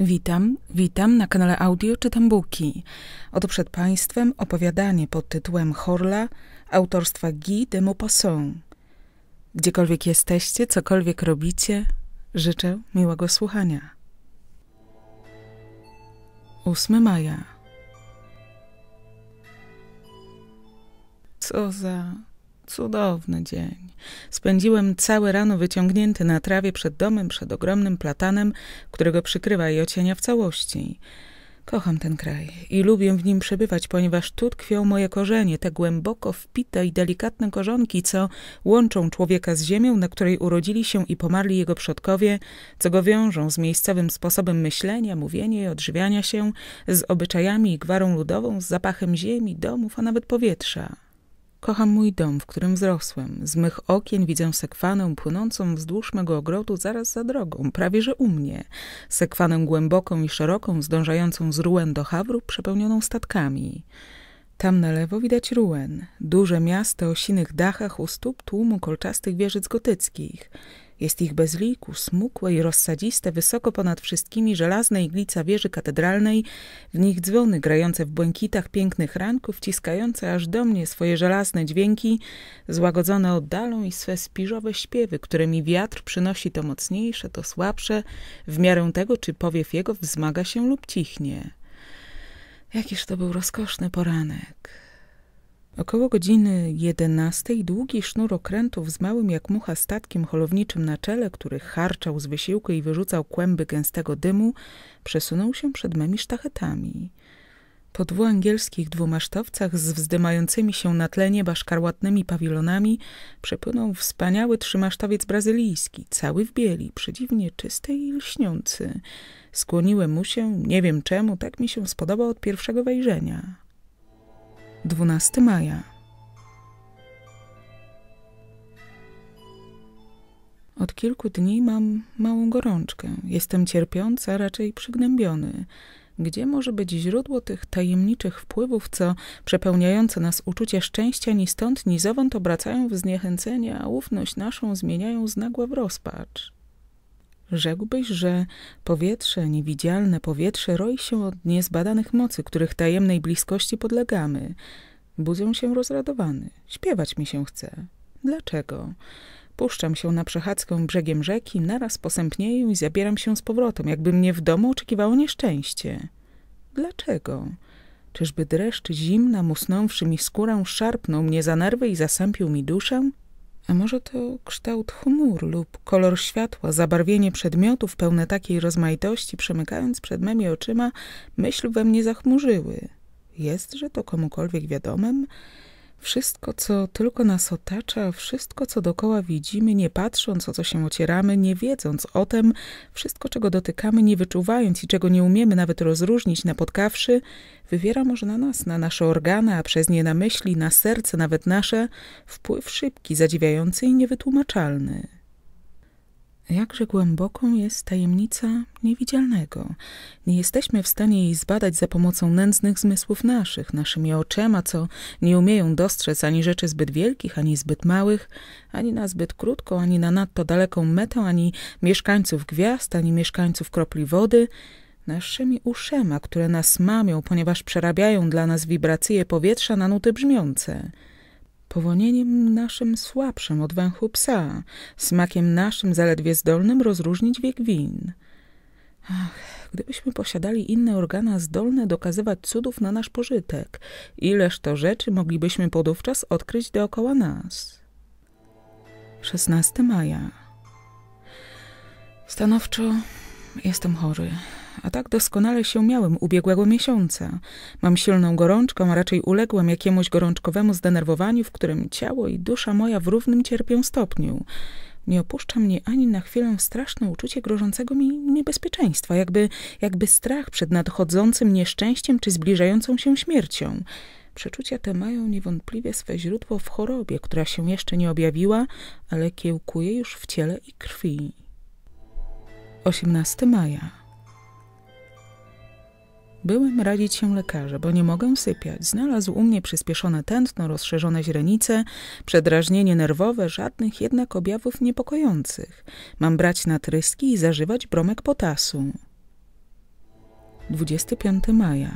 Witam, witam na kanale Audio Czytam Buki. Oto przed Państwem opowiadanie pod tytułem Horla autorstwa Guy de Maupassant. Gdziekolwiek jesteście, cokolwiek robicie, życzę miłego słuchania. 8 maja. Co za Cudowny dzień. Spędziłem cały rano wyciągnięty na trawie przed domem, przed ogromnym platanem, którego przykrywa i ocienia w całości. Kocham ten kraj i lubię w nim przebywać, ponieważ tu tkwią moje korzenie, te głęboko wpite i delikatne korzonki, co łączą człowieka z ziemią, na której urodzili się i pomarli jego przodkowie, co go wiążą z miejscowym sposobem myślenia, mówienia i odżywiania się, z obyczajami i gwarą ludową, z zapachem ziemi, domów, a nawet powietrza. Kocham mój dom, w którym wzrosłem. Z mych okien widzę sekwanę płynącą wzdłuż mego ogrodu zaraz za drogą, prawie że u mnie. Sekwanę głęboką i szeroką, zdążającą z ruen do Hawru, przepełnioną statkami. Tam na lewo widać ruen, duże miasto o sinych dachach u stóp tłumu kolczastych wieżyc gotyckich. Jest ich bez liku, smukłe i rozsadziste, wysoko ponad wszystkimi żelazne iglica wieży katedralnej, w nich dzwony grające w błękitach pięknych ranków, wciskające aż do mnie swoje żelazne dźwięki, złagodzone oddalą i swe spiżowe śpiewy, którymi wiatr przynosi to mocniejsze, to słabsze, w miarę tego, czy powiew jego wzmaga się lub cichnie. Jakiż to był rozkoszny poranek. Około godziny 11 długi sznur okrętów z małym jak mucha statkiem holowniczym na czele, który harczał z wysiłku i wyrzucał kłęby gęstego dymu, przesunął się przed mymi sztachetami. Po dwóch angielskich dwumasztowcach z wzdymającymi się na tlenie baszkarłatnymi pawilonami przepłynął wspaniały trzymasztowiec brazylijski, cały w bieli, przedziwnie czysty i lśniący. Skłoniłem mu się, nie wiem czemu, tak mi się spodobał od pierwszego wejrzenia. 12 maja. Od kilku dni mam małą gorączkę. Jestem cierpiący, a raczej przygnębiony. Gdzie może być źródło tych tajemniczych wpływów, co przepełniające nas uczucie szczęścia ni stąd, ni zowąd obracają w zniechęcenie, a ufność naszą zmieniają z nagła w rozpacz? Rzekłbyś, że powietrze, niewidzialne powietrze, roi się od niezbadanych mocy, których tajemnej bliskości podlegamy. Budzę się rozradowany. Śpiewać mi się chce. Dlaczego? Puszczam się na przechadzkę brzegiem rzeki, naraz posępnieję i zabieram się z powrotem, jakby mnie w domu oczekiwało nieszczęście. Dlaczego? Czyżby dreszcz zimna, musnąwszy mi skórę, szarpnął mnie za nerwy i zasępił mi duszę? A może to kształt chmur, lub kolor światła, zabarwienie przedmiotów pełne takiej rozmaitości, przemykając przed memi oczyma, myśl we mnie zachmurzyły. Jest, że to komukolwiek wiadomym? Wszystko, co tylko nas otacza, wszystko, co dokoła widzimy, nie patrząc, o co się ocieramy, nie wiedząc o tym, wszystko, czego dotykamy, nie wyczuwając i czego nie umiemy nawet rozróżnić, napotkawszy, wywiera może na nas, na nasze organy, a przez nie na myśli, na serce nawet nasze, wpływ szybki, zadziwiający i niewytłumaczalny. Jakże głęboką jest tajemnica niewidzialnego. Nie jesteśmy w stanie jej zbadać za pomocą nędznych zmysłów naszych, naszymi oczema, co nie umieją dostrzec ani rzeczy zbyt wielkich, ani zbyt małych, ani na zbyt krótką, ani na nadto daleką metę, ani mieszkańców gwiazd, ani mieszkańców kropli wody, naszymi uszema, które nas mamią, ponieważ przerabiają dla nas wibracje powietrza na nuty brzmiące powonieniem naszym słabszym od węchu psa, smakiem naszym zaledwie zdolnym rozróżnić wiek win. Ach, gdybyśmy posiadali inne organa zdolne dokazywać cudów na nasz pożytek, ileż to rzeczy moglibyśmy podówczas odkryć dookoła nas. 16 maja Stanowczo jestem chory a tak doskonale się miałem ubiegłego miesiąca. Mam silną gorączkę, a raczej uległem jakiemuś gorączkowemu zdenerwowaniu, w którym ciało i dusza moja w równym cierpią stopniu. Nie opuszcza mnie ani na chwilę straszne uczucie grożącego mi niebezpieczeństwa, jakby, jakby strach przed nadchodzącym nieszczęściem czy zbliżającą się śmiercią. Przeczucia te mają niewątpliwie swe źródło w chorobie, która się jeszcze nie objawiła, ale kiełkuje już w ciele i krwi. 18 maja Byłem radzić się lekarza, bo nie mogę sypiać. Znalazł u mnie przyspieszone tętno, rozszerzone źrenice, przedrażnienie nerwowe, żadnych jednak objawów niepokojących. Mam brać natryski i zażywać bromek potasu. 25 maja.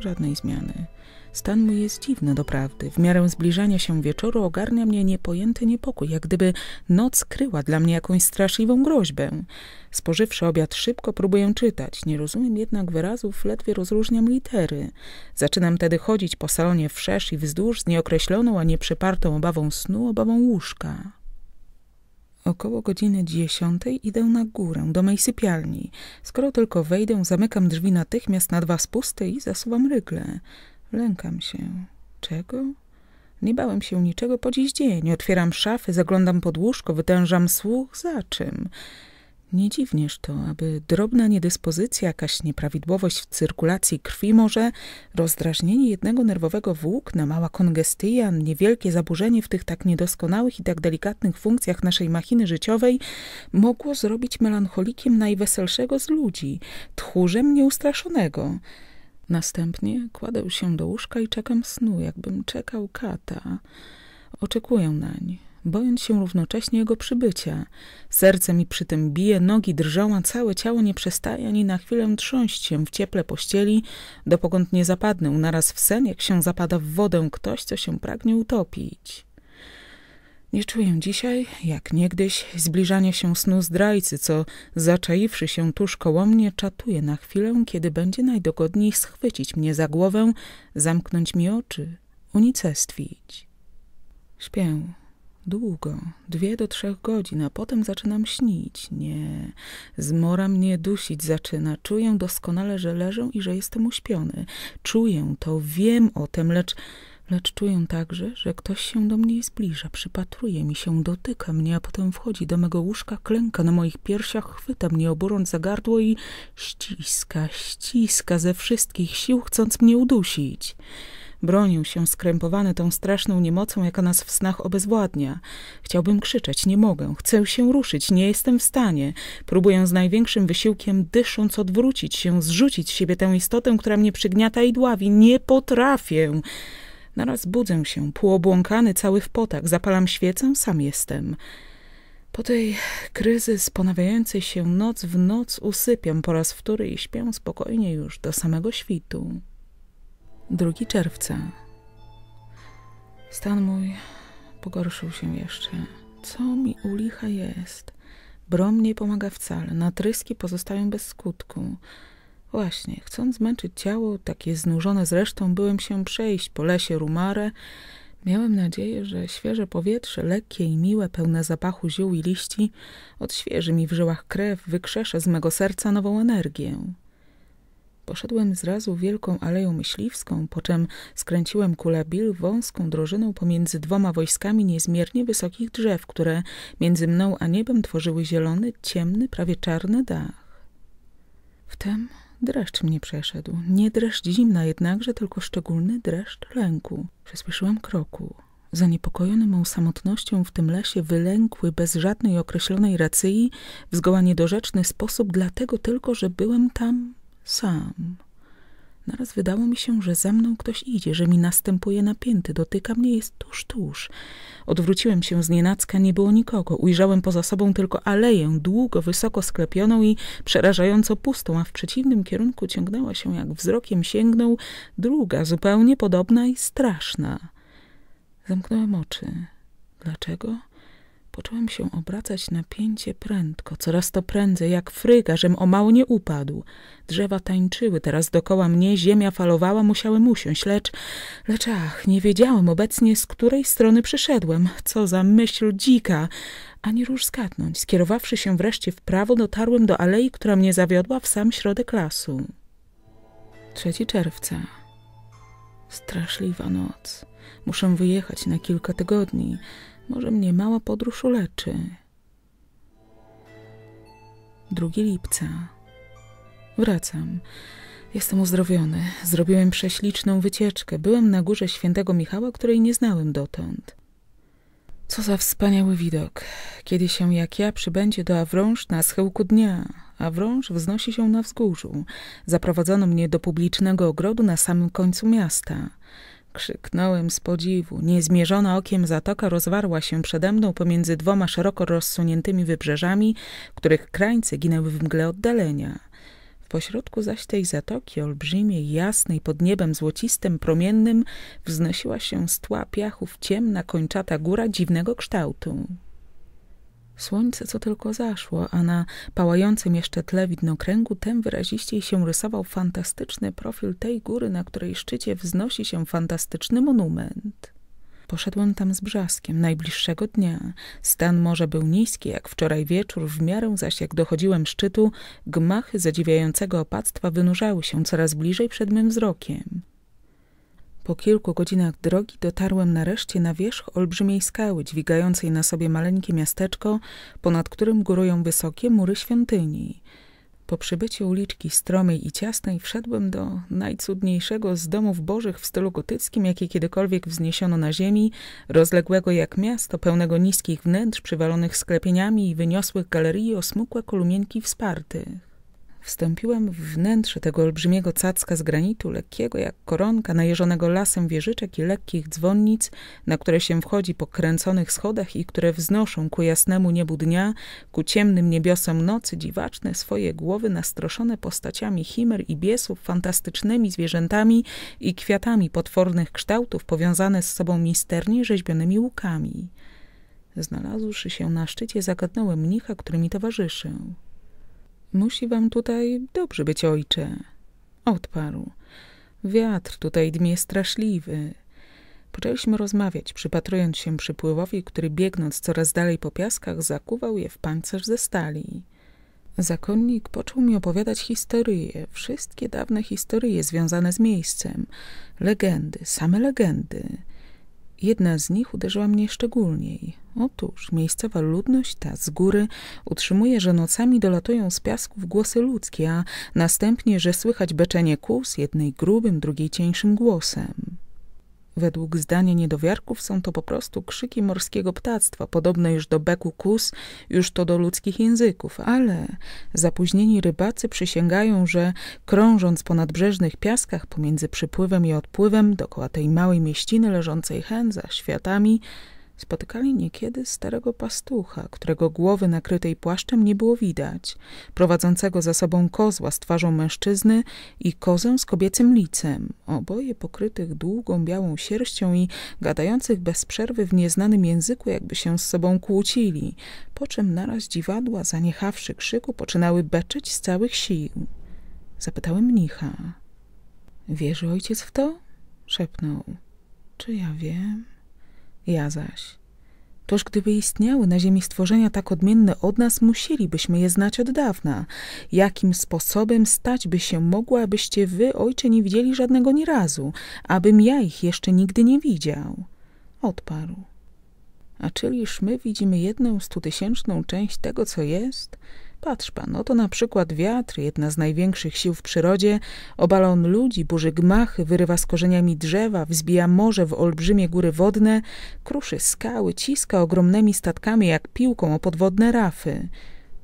Żadnej zmiany. Stan mój jest dziwny doprawdy. W miarę zbliżania się wieczoru ogarnia mnie niepojęty niepokój, jak gdyby noc kryła dla mnie jakąś straszliwą groźbę. Spożywszy obiad szybko próbuję czytać, nie rozumiem jednak wyrazów, ledwie rozróżniam litery. Zaczynam tedy chodzić po salonie wszerz i wzdłuż z nieokreśloną, a nieprzypartą obawą snu, obawą łóżka. Około godziny dziesiątej idę na górę, do mej sypialni. Skoro tylko wejdę, zamykam drzwi natychmiast na dwa spusty i zasuwam rygle. Lękam się. Czego? Nie bałem się niczego po dziś dzień. Otwieram szafy, zaglądam pod łóżko, wytężam słuch. Za czym? Nie dziwnież to, aby drobna niedyspozycja, jakaś nieprawidłowość w cyrkulacji krwi może, rozdrażnienie jednego nerwowego włókna, mała kongestyja, niewielkie zaburzenie w tych tak niedoskonałych i tak delikatnych funkcjach naszej machiny życiowej mogło zrobić melancholikiem najweselszego z ludzi, tchórzem nieustraszonego. Następnie kładę się do łóżka i czekam snu, jakbym czekał kata. Oczekuję nań, bojąc się równocześnie jego przybycia. Serce mi przy tym bije, nogi drżą, a całe ciało nie przestaje ani na chwilę trząść się w cieple pościeli, dokąd nie zapadnę. Naraz w sen, jak się zapada w wodę, ktoś, co się pragnie utopić. Nie czuję dzisiaj, jak niegdyś, zbliżania się snu zdrajcy, co zaczaiwszy się tuż koło mnie, czatuje na chwilę, kiedy będzie najdogodniej schwycić mnie za głowę, zamknąć mi oczy, unicestwić. Śpię. Długo, dwie do trzech godzin, a potem zaczynam śnić. Nie, zmora mnie dusić zaczyna. Czuję doskonale, że leżę i że jestem uśpiony. Czuję to, wiem o tym, lecz lecz czuję także, że ktoś się do mnie zbliża, przypatruje mi się, dotyka mnie, a potem wchodzi do mego łóżka, klęka na moich piersiach, chwyta mnie oburąc za gardło i ściska, ściska ze wszystkich sił, chcąc mnie udusić. Bronił się skrępowany tą straszną niemocą, jaka nas w snach obezwładnia. Chciałbym krzyczeć, nie mogę, chcę się ruszyć, nie jestem w stanie. Próbuję z największym wysiłkiem, dysząc, odwrócić się, zrzucić z siebie tę istotę, która mnie przygniata i dławi. Nie potrafię. Naraz budzę się, półobłąkany, cały w potach, zapalam świecę, sam jestem. Po tej kryzy ponawiającej się noc w noc usypiam po raz wtóry i śpię spokojnie już do samego świtu. 2 czerwca. Stan mój pogorszył się jeszcze. Co mi u licha jest? Brom nie pomaga wcale, natryski pozostają bez skutku. Właśnie, chcąc zmęczyć ciało, takie znużone zresztą, byłem się przejść po lesie Rumare. Miałem nadzieję, że świeże powietrze, lekkie i miłe, pełne zapachu ziół i liści, odświeży mi w żyłach krew, wykrzesze z mego serca nową energię. Poszedłem zrazu wielką aleją myśliwską, po czym skręciłem kula Labil wąską drożyną pomiędzy dwoma wojskami niezmiernie wysokich drzew, które między mną a niebem tworzyły zielony, ciemny, prawie czarny dach. Wtem Dreszcz mnie przeszedł. Nie dreszcz zimna jednakże, tylko szczególny dreszcz lęku. Przyspieszyłem kroku. Zaniepokojony mą samotnością w tym lesie, wylękły bez żadnej określonej racyi, w zgoła niedorzeczny sposób, dlatego tylko, że byłem tam sam. Naraz no wydało mi się, że za mną ktoś idzie, że mi następuje napięty, dotyka mnie, jest tuż, tuż. Odwróciłem się z nienacka, nie było nikogo. Ujrzałem poza sobą tylko aleję, długo, wysoko sklepioną i przerażająco pustą, a w przeciwnym kierunku ciągnęła się, jak wzrokiem sięgnął, druga, zupełnie podobna i straszna. Zamknąłem oczy. Dlaczego? Począłem się obracać napięcie prędko, coraz to prędzej, jak fryga, żem o mało nie upadł. Drzewa tańczyły teraz dokoła mnie, ziemia falowała, musiałem usiąść, lecz, lecz ach, nie wiedziałem obecnie, z której strony przyszedłem. Co za myśl dzika! Ani rusz skatnąć. Skierowawszy się wreszcie w prawo, dotarłem do alei, która mnie zawiodła w sam środek lasu. 3 czerwca. Straszliwa noc. Muszę wyjechać na kilka tygodni. Może mnie mała podróż uleczy. 2 lipca. Wracam. Jestem uzdrowiony. Zrobiłem prześliczną wycieczkę. Byłem na górze świętego Michała, której nie znałem dotąd. Co za wspaniały widok, kiedy się jak ja przybędzie do Awrąż na schyłku dnia. Awrąż wznosi się na wzgórzu. Zaprowadzono mnie do publicznego ogrodu na samym końcu miasta. Krzyknąłem z podziwu. Niezmierzona okiem zatoka rozwarła się przede mną pomiędzy dwoma szeroko rozsuniętymi wybrzeżami, których krańce ginęły w mgle oddalenia. W pośrodku zaś tej zatoki, olbrzymiej, jasnej, pod niebem złocistym, promiennym, wznosiła się z tła piachów ciemna, kończata góra dziwnego kształtu. Słońce co tylko zaszło, a na pałającym jeszcze tle widnokręgu tem wyraziściej się rysował fantastyczny profil tej góry, na której szczycie wznosi się fantastyczny monument. Poszedłem tam z brzaskiem najbliższego dnia. Stan morza był niski, jak wczoraj wieczór, w miarę zaś jak dochodziłem szczytu, gmachy zadziwiającego opactwa wynurzały się coraz bliżej przed mym wzrokiem. Po kilku godzinach drogi dotarłem nareszcie na wierzch olbrzymiej skały, dźwigającej na sobie maleńkie miasteczko, ponad którym górują wysokie mury świątyni. Po przybyciu uliczki stromej i ciasnej wszedłem do najcudniejszego z domów bożych w stylu gotyckim, jakie kiedykolwiek wzniesiono na ziemi, rozległego jak miasto, pełnego niskich wnętrz, przywalonych sklepieniami i wyniosłych galerii o smukłe kolumienki wspartych. Wstąpiłem w wnętrze tego olbrzymiego cacka z granitu, lekkiego jak koronka, najeżonego lasem wieżyczek i lekkich dzwonnic, na które się wchodzi po kręconych schodach i które wznoszą ku jasnemu niebu dnia, ku ciemnym niebiosom nocy dziwaczne swoje głowy nastroszone postaciami chimer i biesów, fantastycznymi zwierzętami i kwiatami potwornych kształtów powiązane z sobą misternie rzeźbionymi łukami. Znalazłszy się na szczycie, zagadnąłem mnicha, który mi towarzyszył. Musi wam tutaj dobrze być, ojcze. Odparł. Wiatr tutaj dmie straszliwy. Poczęliśmy rozmawiać, przypatrując się przypływowi, który biegnąc coraz dalej po piaskach, zakuwał je w pancerz ze stali. Zakonnik począł mi opowiadać historie, wszystkie dawne historie związane z miejscem, legendy, same legendy. Jedna z nich uderzyła mnie szczególniej. Otóż miejscowa ludność ta z góry utrzymuje, że nocami dolatują z piasków głosy ludzkie, a następnie, że słychać beczenie kóz, jednej grubym, drugiej cieńszym głosem. Według zdania niedowiarków są to po prostu krzyki morskiego ptactwa, podobne już do beku kus, już to do ludzkich języków, ale zapóźnieni rybacy przysięgają, że krążąc po nadbrzeżnych piaskach pomiędzy przypływem i odpływem dokoła tej małej mieściny leżącej hen za światami, Spotykali niekiedy starego pastucha, którego głowy nakrytej płaszczem nie było widać, prowadzącego za sobą kozła z twarzą mężczyzny i kozę z kobiecym licem, oboje pokrytych długą białą sierścią i gadających bez przerwy w nieznanym języku, jakby się z sobą kłócili, po czym naraz dziwadła, zaniechawszy krzyku, poczynały beczyć z całych sił. Zapytałem mnicha. Wierzy ojciec w to? szepnął. Czy ja wiem? Ja zaś. Toż gdyby istniały na ziemi stworzenia tak odmienne od nas, musielibyśmy je znać od dawna. Jakim sposobem stać by się mogło, abyście wy, ojcze, nie widzieli żadnego ni razu, abym ja ich jeszcze nigdy nie widział? Odparł. A czyliż my widzimy jedną stutysięczną część tego, co jest? Patrz pan, oto na przykład wiatr, jedna z największych sił w przyrodzie, obala on ludzi, burzy gmachy, wyrywa z korzeniami drzewa, wzbija morze w olbrzymie góry wodne, kruszy skały, ciska ogromnymi statkami jak piłką o podwodne rafy.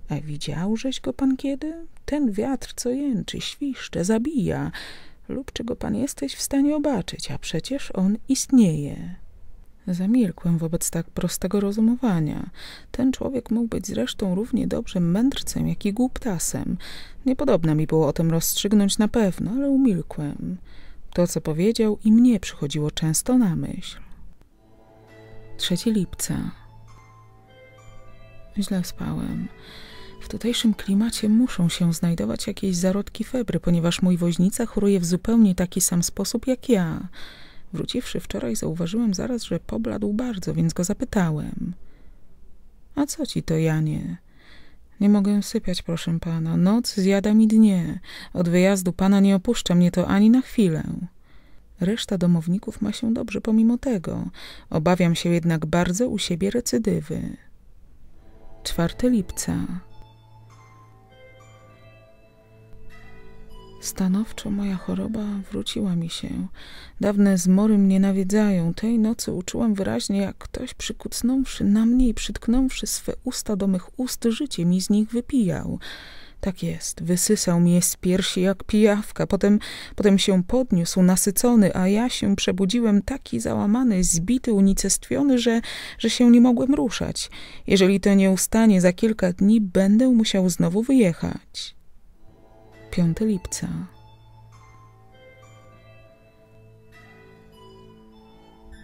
A widziałżeś go pan kiedy? Ten wiatr, co jęczy, świszcze, zabija, lub czego pan jesteś w stanie obaczyć, a przecież on istnieje. Zamilkłem wobec tak prostego rozumowania. Ten człowiek mógł być zresztą równie dobrze mędrcem, jak i głuptasem. Niepodobna mi było o tym rozstrzygnąć na pewno, ale umilkłem. To, co powiedział, i mnie przychodziło często na myśl. 3 lipca. Źle spałem. W tutejszym klimacie muszą się znajdować jakieś zarodki febry, ponieważ mój woźnica choruje w zupełnie taki sam sposób jak ja. Wróciwszy wczoraj, zauważyłem zaraz, że pobladł bardzo, więc go zapytałem. A co ci to, Janie? Nie mogę sypiać, proszę pana. Noc zjada mi dnie. Od wyjazdu pana nie opuszcza mnie to ani na chwilę. Reszta domowników ma się dobrze pomimo tego. Obawiam się jednak bardzo u siebie recydywy. 4 lipca. Stanowczo moja choroba wróciła mi się. Dawne zmory mnie nawiedzają. Tej nocy uczułam wyraźnie, jak ktoś przykucnąwszy na mnie i przytknąwszy swe usta do mych ust, życie mi z nich wypijał. Tak jest, wysysał mnie z piersi jak pijawka, potem, potem się podniósł, nasycony, a ja się przebudziłem taki załamany, zbity, unicestwiony, że, że się nie mogłem ruszać. Jeżeli to nie ustanie za kilka dni, będę musiał znowu wyjechać. 5 lipca.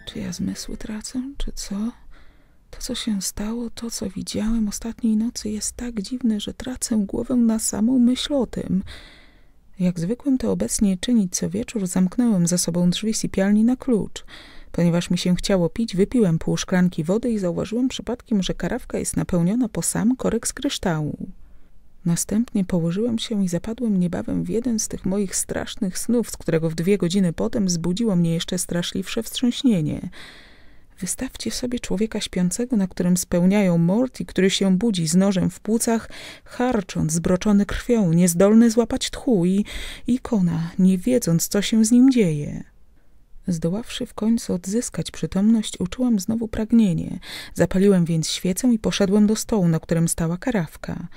Czy ja zmysły tracę, czy co? To, co się stało, to, co widziałem ostatniej nocy, jest tak dziwne, że tracę głowę na samą myśl o tym. Jak zwykłem to obecnie czynić co wieczór, zamknąłem za sobą drzwi sypialni na klucz. Ponieważ mi się chciało pić, wypiłem pół szklanki wody i zauważyłem przypadkiem, że karafka jest napełniona po sam korek z kryształu. Następnie położyłem się i zapadłem niebawem w jeden z tych moich strasznych snów, z którego w dwie godziny potem zbudziło mnie jeszcze straszliwsze wstrząśnienie. Wystawcie sobie człowieka śpiącego, na którym spełniają mord i który się budzi z nożem w płucach, harcząc, zbroczony krwią, niezdolny złapać tchu i, i kona, nie wiedząc, co się z nim dzieje. Zdoławszy w końcu odzyskać przytomność, uczułam znowu pragnienie. Zapaliłem więc świecę i poszedłem do stołu, na którym stała karawka.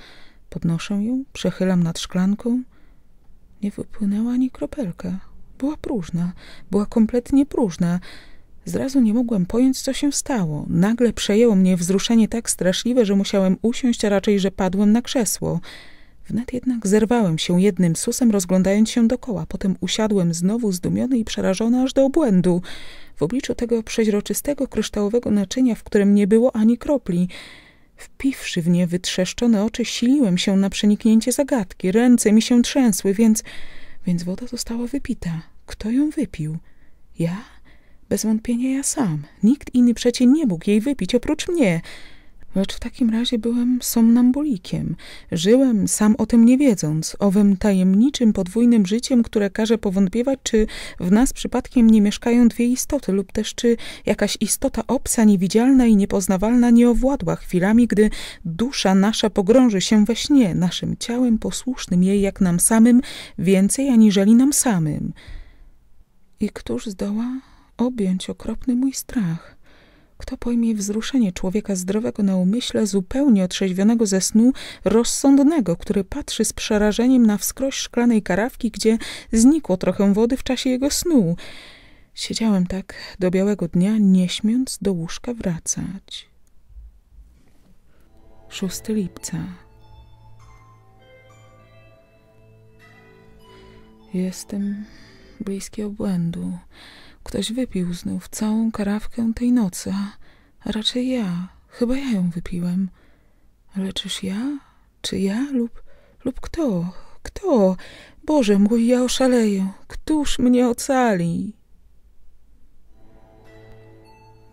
Podnoszę ją, przechylam nad szklanką. Nie wypłynęła ani kropelka. Była próżna, była kompletnie próżna. Zrazu nie mogłem pojąć, co się stało. Nagle przejęło mnie wzruszenie tak straszliwe, że musiałem usiąść, a raczej, że padłem na krzesło. Wnet jednak zerwałem się jednym susem, rozglądając się dokoła. Potem usiadłem znowu zdumiony i przerażony aż do obłędu. W obliczu tego przeźroczystego, kryształowego naczynia, w którym nie było ani kropli. Wpiwszy w nie wytrzeszczone oczy, siliłem się na przeniknięcie zagadki. Ręce mi się trzęsły, więc... Więc woda została wypita. Kto ją wypił? Ja? Bez wątpienia ja sam. Nikt inny przecie nie mógł jej wypić oprócz mnie. Lecz w takim razie byłem somnambulikiem. Żyłem sam o tym nie wiedząc, owym tajemniczym, podwójnym życiem, które każe powątpiewać, czy w nas przypadkiem nie mieszkają dwie istoty, lub też czy jakaś istota obca, niewidzialna i niepoznawalna nie owładła chwilami, gdy dusza nasza pogrąży się we śnie, naszym ciałem posłusznym jej jak nam samym, więcej aniżeli nam samym. I któż zdoła objąć okropny mój strach? Kto pojmie wzruszenie człowieka zdrowego na umyśle, zupełnie otrzeźwionego ze snu, rozsądnego, który patrzy z przerażeniem na wskroś szklanej karawki, gdzie znikło trochę wody w czasie jego snu? Siedziałem tak do białego dnia, nie śmiąc do łóżka wracać. 6 lipca. Jestem bliski obłędu. Ktoś wypił znów całą karawkę tej nocy, a raczej ja. Chyba ja ją wypiłem. Ale czyż ja? Czy ja lub, lub kto? Kto? Boże mój, ja oszaleję. Któż mnie ocali?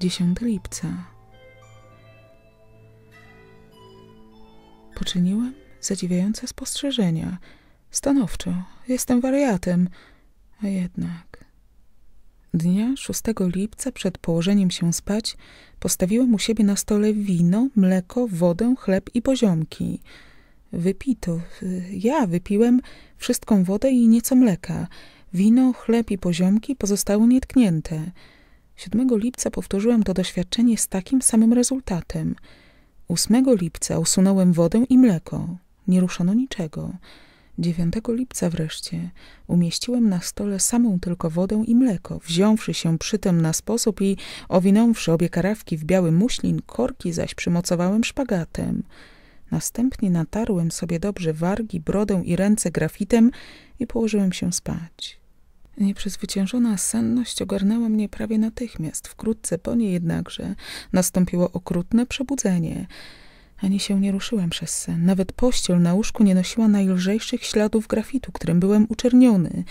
10 lipca. Poczyniłem zadziwiające spostrzeżenia. Stanowczo. Jestem wariatem. A jednak... Dnia 6 lipca przed położeniem się spać postawiłem u siebie na stole wino, mleko, wodę, chleb i poziomki. Wypito. Y, ja wypiłem wszystką wodę i nieco mleka. Wino, chleb i poziomki pozostały nietknięte. 7 lipca powtórzyłem to doświadczenie z takim samym rezultatem. 8 lipca usunąłem wodę i mleko. Nie ruszono niczego. 9 lipca wreszcie umieściłem na stole samą tylko wodę i mleko, wziąwszy się przy tym na sposób i owinąwszy obie karawki w biały muślin, korki zaś przymocowałem szpagatem. Następnie natarłem sobie dobrze wargi, brodę i ręce grafitem i położyłem się spać. Nieprzezwyciężona senność ogarnęła mnie prawie natychmiast, wkrótce po niej jednakże nastąpiło okrutne przebudzenie – ani się nie ruszyłem przez sen. Nawet pościel na łóżku nie nosiła najlżejszych śladów grafitu, którym byłem uczerniony.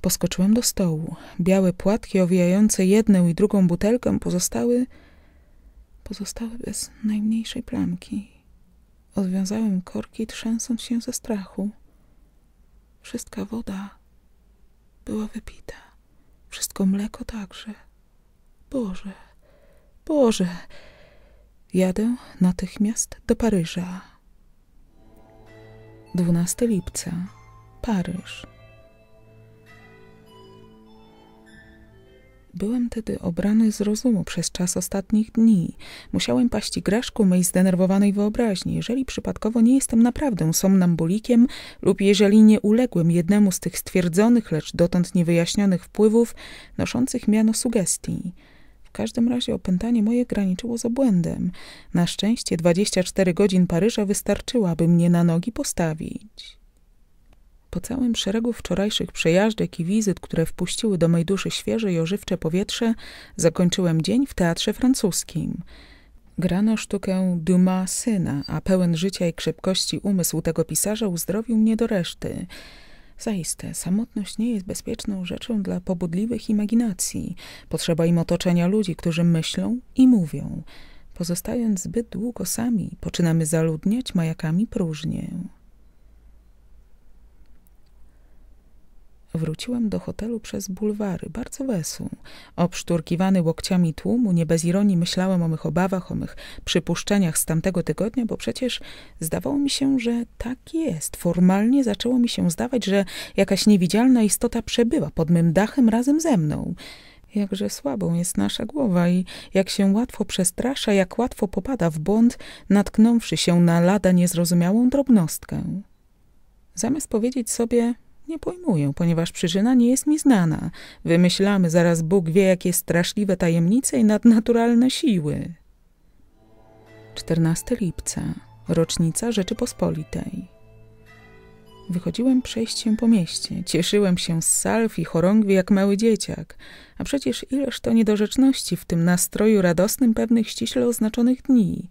Poskoczyłem do stołu. Białe płatki owijające jedną i drugą butelkę pozostały... pozostały bez najmniejszej plamki. Odwiązałem korki, trzęsąc się ze strachu. Wszystka woda była wypita. Wszystko mleko także. Boże, Boże... Jadę natychmiast do Paryża. 12 lipca Paryż. Byłem tedy obrany z rozumu przez czas ostatnich dni. Musiałem paść graszku mej zdenerwowanej wyobraźni, jeżeli przypadkowo nie jestem naprawdę somnambulikiem lub jeżeli nie uległem jednemu z tych stwierdzonych, lecz dotąd niewyjaśnionych wpływów noszących miano sugestii. W każdym razie opętanie moje graniczyło z obłędem. Na szczęście 24 godzin Paryża wystarczyło, aby mnie na nogi postawić. Po całym szeregu wczorajszych przejażdżek i wizyt, które wpuściły do mojej duszy świeże i ożywcze powietrze, zakończyłem dzień w teatrze francuskim. Grano sztukę Dumas syna, a pełen życia i krzepkości umysł tego pisarza uzdrowił mnie do reszty. Zaiste, samotność nie jest bezpieczną rzeczą dla pobudliwych imaginacji. Potrzeba im otoczenia ludzi, którzy myślą i mówią. Pozostając zbyt długo sami, poczynamy zaludniać majakami próżnię. Wróciłem do hotelu przez bulwary, bardzo wesół. Obszturkiwany łokciami tłumu, nie bez ironii myślałem o mych obawach, o mych przypuszczeniach z tamtego tygodnia, bo przecież zdawało mi się, że tak jest. Formalnie zaczęło mi się zdawać, że jakaś niewidzialna istota przebywa pod mym dachem razem ze mną. Jakże słabą jest nasza głowa i jak się łatwo przestrasza, jak łatwo popada w błąd, natknąwszy się na lada niezrozumiałą drobnostkę. Zamiast powiedzieć sobie, nie pojmuję, ponieważ przyczyna nie jest mi znana. Wymyślamy zaraz Bóg wie, jakie straszliwe tajemnice i nadnaturalne siły. 14 lipca, rocznica Rzeczypospolitej. Wychodziłem przejściem po mieście, cieszyłem się z salw i chorągwi jak mały dzieciak, a przecież ileż to niedorzeczności w tym nastroju radosnym pewnych ściśle oznaczonych dni –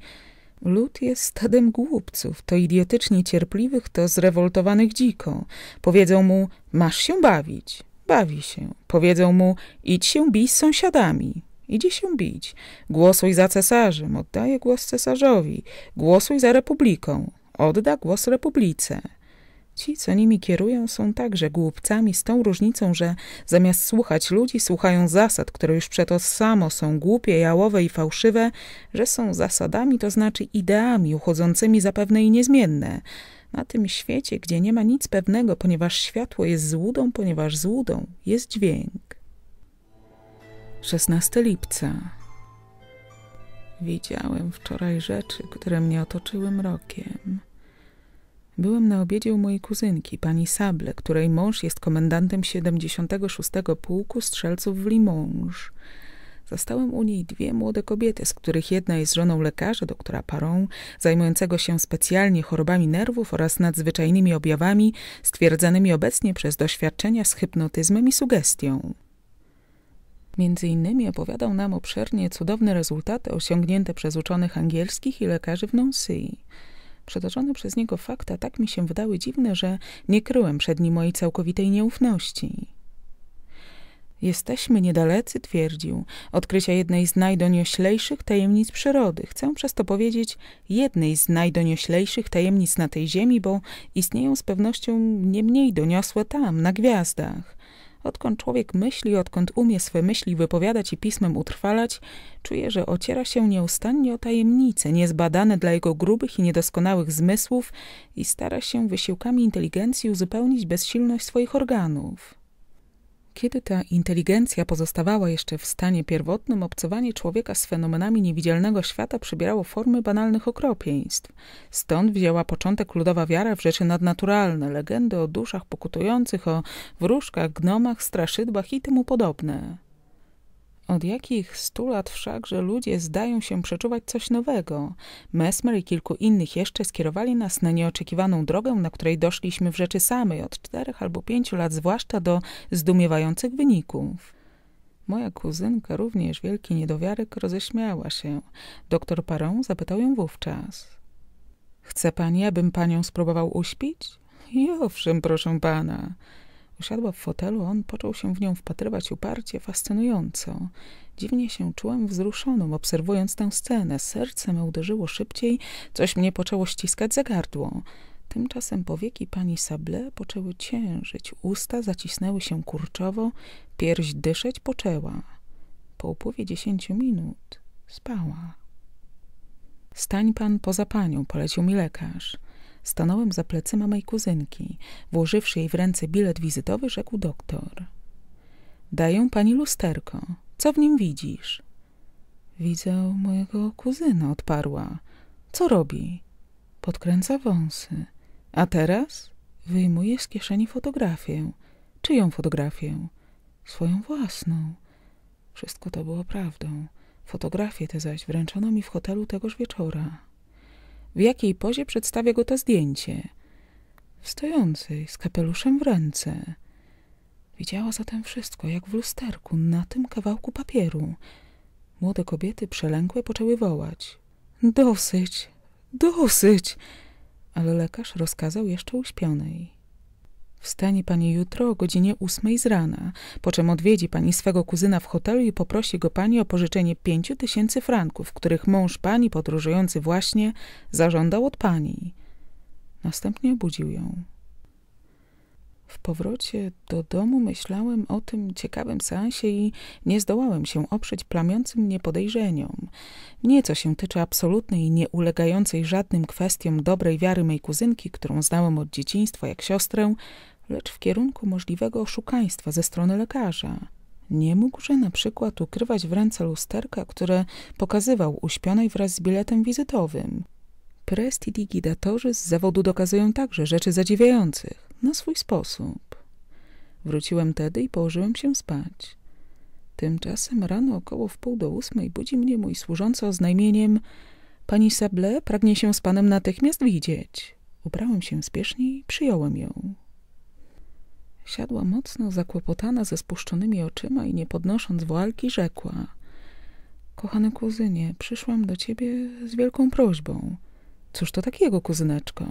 Lud jest stadem głupców, to idiotycznie cierpliwych, to zrewoltowanych dziko. Powiedzą mu, masz się bawić, bawi się. Powiedzą mu, idź się bij z sąsiadami, idzie się bić. Głosuj za cesarzem, oddaje głos cesarzowi. Głosuj za republiką, odda głos republice. Ci, co nimi kierują, są także głupcami z tą różnicą, że zamiast słuchać ludzi, słuchają zasad, które już przeto samo są głupie, jałowe i fałszywe, że są zasadami, to znaczy ideami uchodzącymi za pewne i niezmienne. Na tym świecie, gdzie nie ma nic pewnego, ponieważ światło jest złudą, ponieważ złudą jest dźwięk. 16 lipca Widziałem wczoraj rzeczy, które mnie otoczyły mrokiem. Byłem na obiedzie u mojej kuzynki, pani Sable, której mąż jest komendantem 76. Pułku Strzelców w Limoges. Zastałem u niej dwie młode kobiety, z których jedna jest żoną lekarza, doktora Paron, zajmującego się specjalnie chorobami nerwów oraz nadzwyczajnymi objawami stwierdzanymi obecnie przez doświadczenia z hypnotyzmem i sugestią. Między innymi opowiadał nam obszernie cudowne rezultaty osiągnięte przez uczonych angielskich i lekarzy w Nancy. Przetoczone przez niego fakta tak mi się wydały dziwne, że nie kryłem przed nim mojej całkowitej nieufności. Jesteśmy niedalecy, twierdził, odkrycia jednej z najdonioślejszych tajemnic przyrody. Chcę przez to powiedzieć jednej z najdonioślejszych tajemnic na tej ziemi, bo istnieją z pewnością nie mniej doniosłe tam, na gwiazdach. Odkąd człowiek myśli, odkąd umie swe myśli wypowiadać i pismem utrwalać, czuje, że ociera się nieustannie o tajemnice, niezbadane dla jego grubych i niedoskonałych zmysłów i stara się wysiłkami inteligencji uzupełnić bezsilność swoich organów kiedy ta inteligencja pozostawała jeszcze w stanie pierwotnym, obcowanie człowieka z fenomenami niewidzialnego świata przybierało formy banalnych okropieństw. Stąd wzięła początek ludowa wiara w rzeczy nadnaturalne, legendy o duszach pokutujących, o wróżkach, gnomach, straszydłach i temu podobne. Od jakich stu lat wszakże ludzie zdają się przeczuwać coś nowego. Mesmer i kilku innych jeszcze skierowali nas na nieoczekiwaną drogę, na której doszliśmy w rzeczy samej od czterech albo pięciu lat, zwłaszcza do zdumiewających wyników. Moja kuzynka, również wielki niedowiarek, roześmiała się. Doktor Parą zapytał ją wówczas. Chce pani, abym panią spróbował uśpić? I owszem, proszę pana. Usiadła w fotelu, on począł się w nią wpatrywać uparcie, fascynująco. Dziwnie się czułem wzruszoną, obserwując tę scenę. Serce me uderzyło szybciej, coś mnie poczęło ściskać za gardło. Tymczasem powieki pani Sable poczęły ciężyć, usta zacisnęły się kurczowo, pierś dyszeć poczęła. Po upływie dziesięciu minut spała. Stań pan poza panią, polecił mi lekarz. Stanąłem za plecy mojej kuzynki. Włożywszy jej w ręce bilet wizytowy, rzekł doktor. Daję pani lusterko. Co w nim widzisz? Widzę mojego kuzyna, odparła. Co robi? Podkręca wąsy. A teraz? Wyjmuje z kieszeni fotografię. Czyją fotografię? Swoją własną. Wszystko to było prawdą. Fotografie te zaś wręczono mi w hotelu tegoż wieczora w jakiej pozie przedstawia go to zdjęcie. W stojącej, z kapeluszem w ręce. Widziała zatem wszystko, jak w lusterku, na tym kawałku papieru. Młode kobiety przelękłe poczęły wołać. Dosyć, dosyć! Ale lekarz rozkazał jeszcze uśpionej. Wstanie pani jutro o godzinie ósmej z rana, po czym odwiedzi pani swego kuzyna w hotelu i poprosi go pani o pożyczenie pięciu tysięcy franków, których mąż pani, podróżujący właśnie, zażądał od pani. Następnie obudził ją. W powrocie do domu myślałem o tym ciekawym seansie i nie zdołałem się oprzeć plamiącym mnie podejrzeniom. Nie co się tyczy absolutnej, nieulegającej żadnym kwestiom dobrej wiary mej kuzynki, którą znałem od dzieciństwa jak siostrę, lecz w kierunku możliwego oszukaństwa ze strony lekarza. Nie mógłże na przykład ukrywać w ręce lusterka, które pokazywał uśpionej wraz z biletem wizytowym. Prestidigitatorzy z zawodu dokazują także rzeczy zadziwiających, na swój sposób. Wróciłem tedy i położyłem się spać. Tymczasem rano około wpół do ósmej budzi mnie mój służący oznajmieniem Pani Sable pragnie się z panem natychmiast widzieć. Ubrałem się spiesznie i przyjąłem ją. Siadła mocno zakłopotana ze spuszczonymi oczyma i nie podnosząc walki rzekła Kochany kuzynie, przyszłam do ciebie z wielką prośbą. Cóż to takiego, kuzyneczko?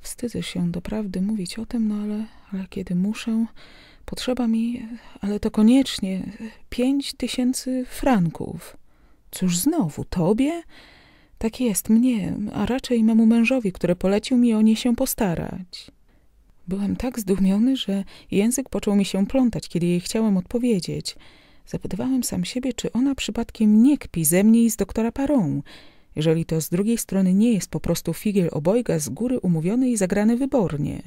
Wstydzę się doprawdy mówić o tym, no ale, ale kiedy muszę, potrzeba mi, ale to koniecznie, pięć tysięcy franków. Cóż znowu, tobie? Tak jest, mnie, a raczej memu mężowi, który polecił mi o nie się postarać. Byłem tak zdumiony, że język począł mi się plątać, kiedy jej chciałem odpowiedzieć. Zapytywałem sam siebie, czy ona przypadkiem nie kpi ze mnie i z doktora Parą. Jeżeli to z drugiej strony nie jest po prostu figiel obojga z góry umówiony i zagrany wybornie.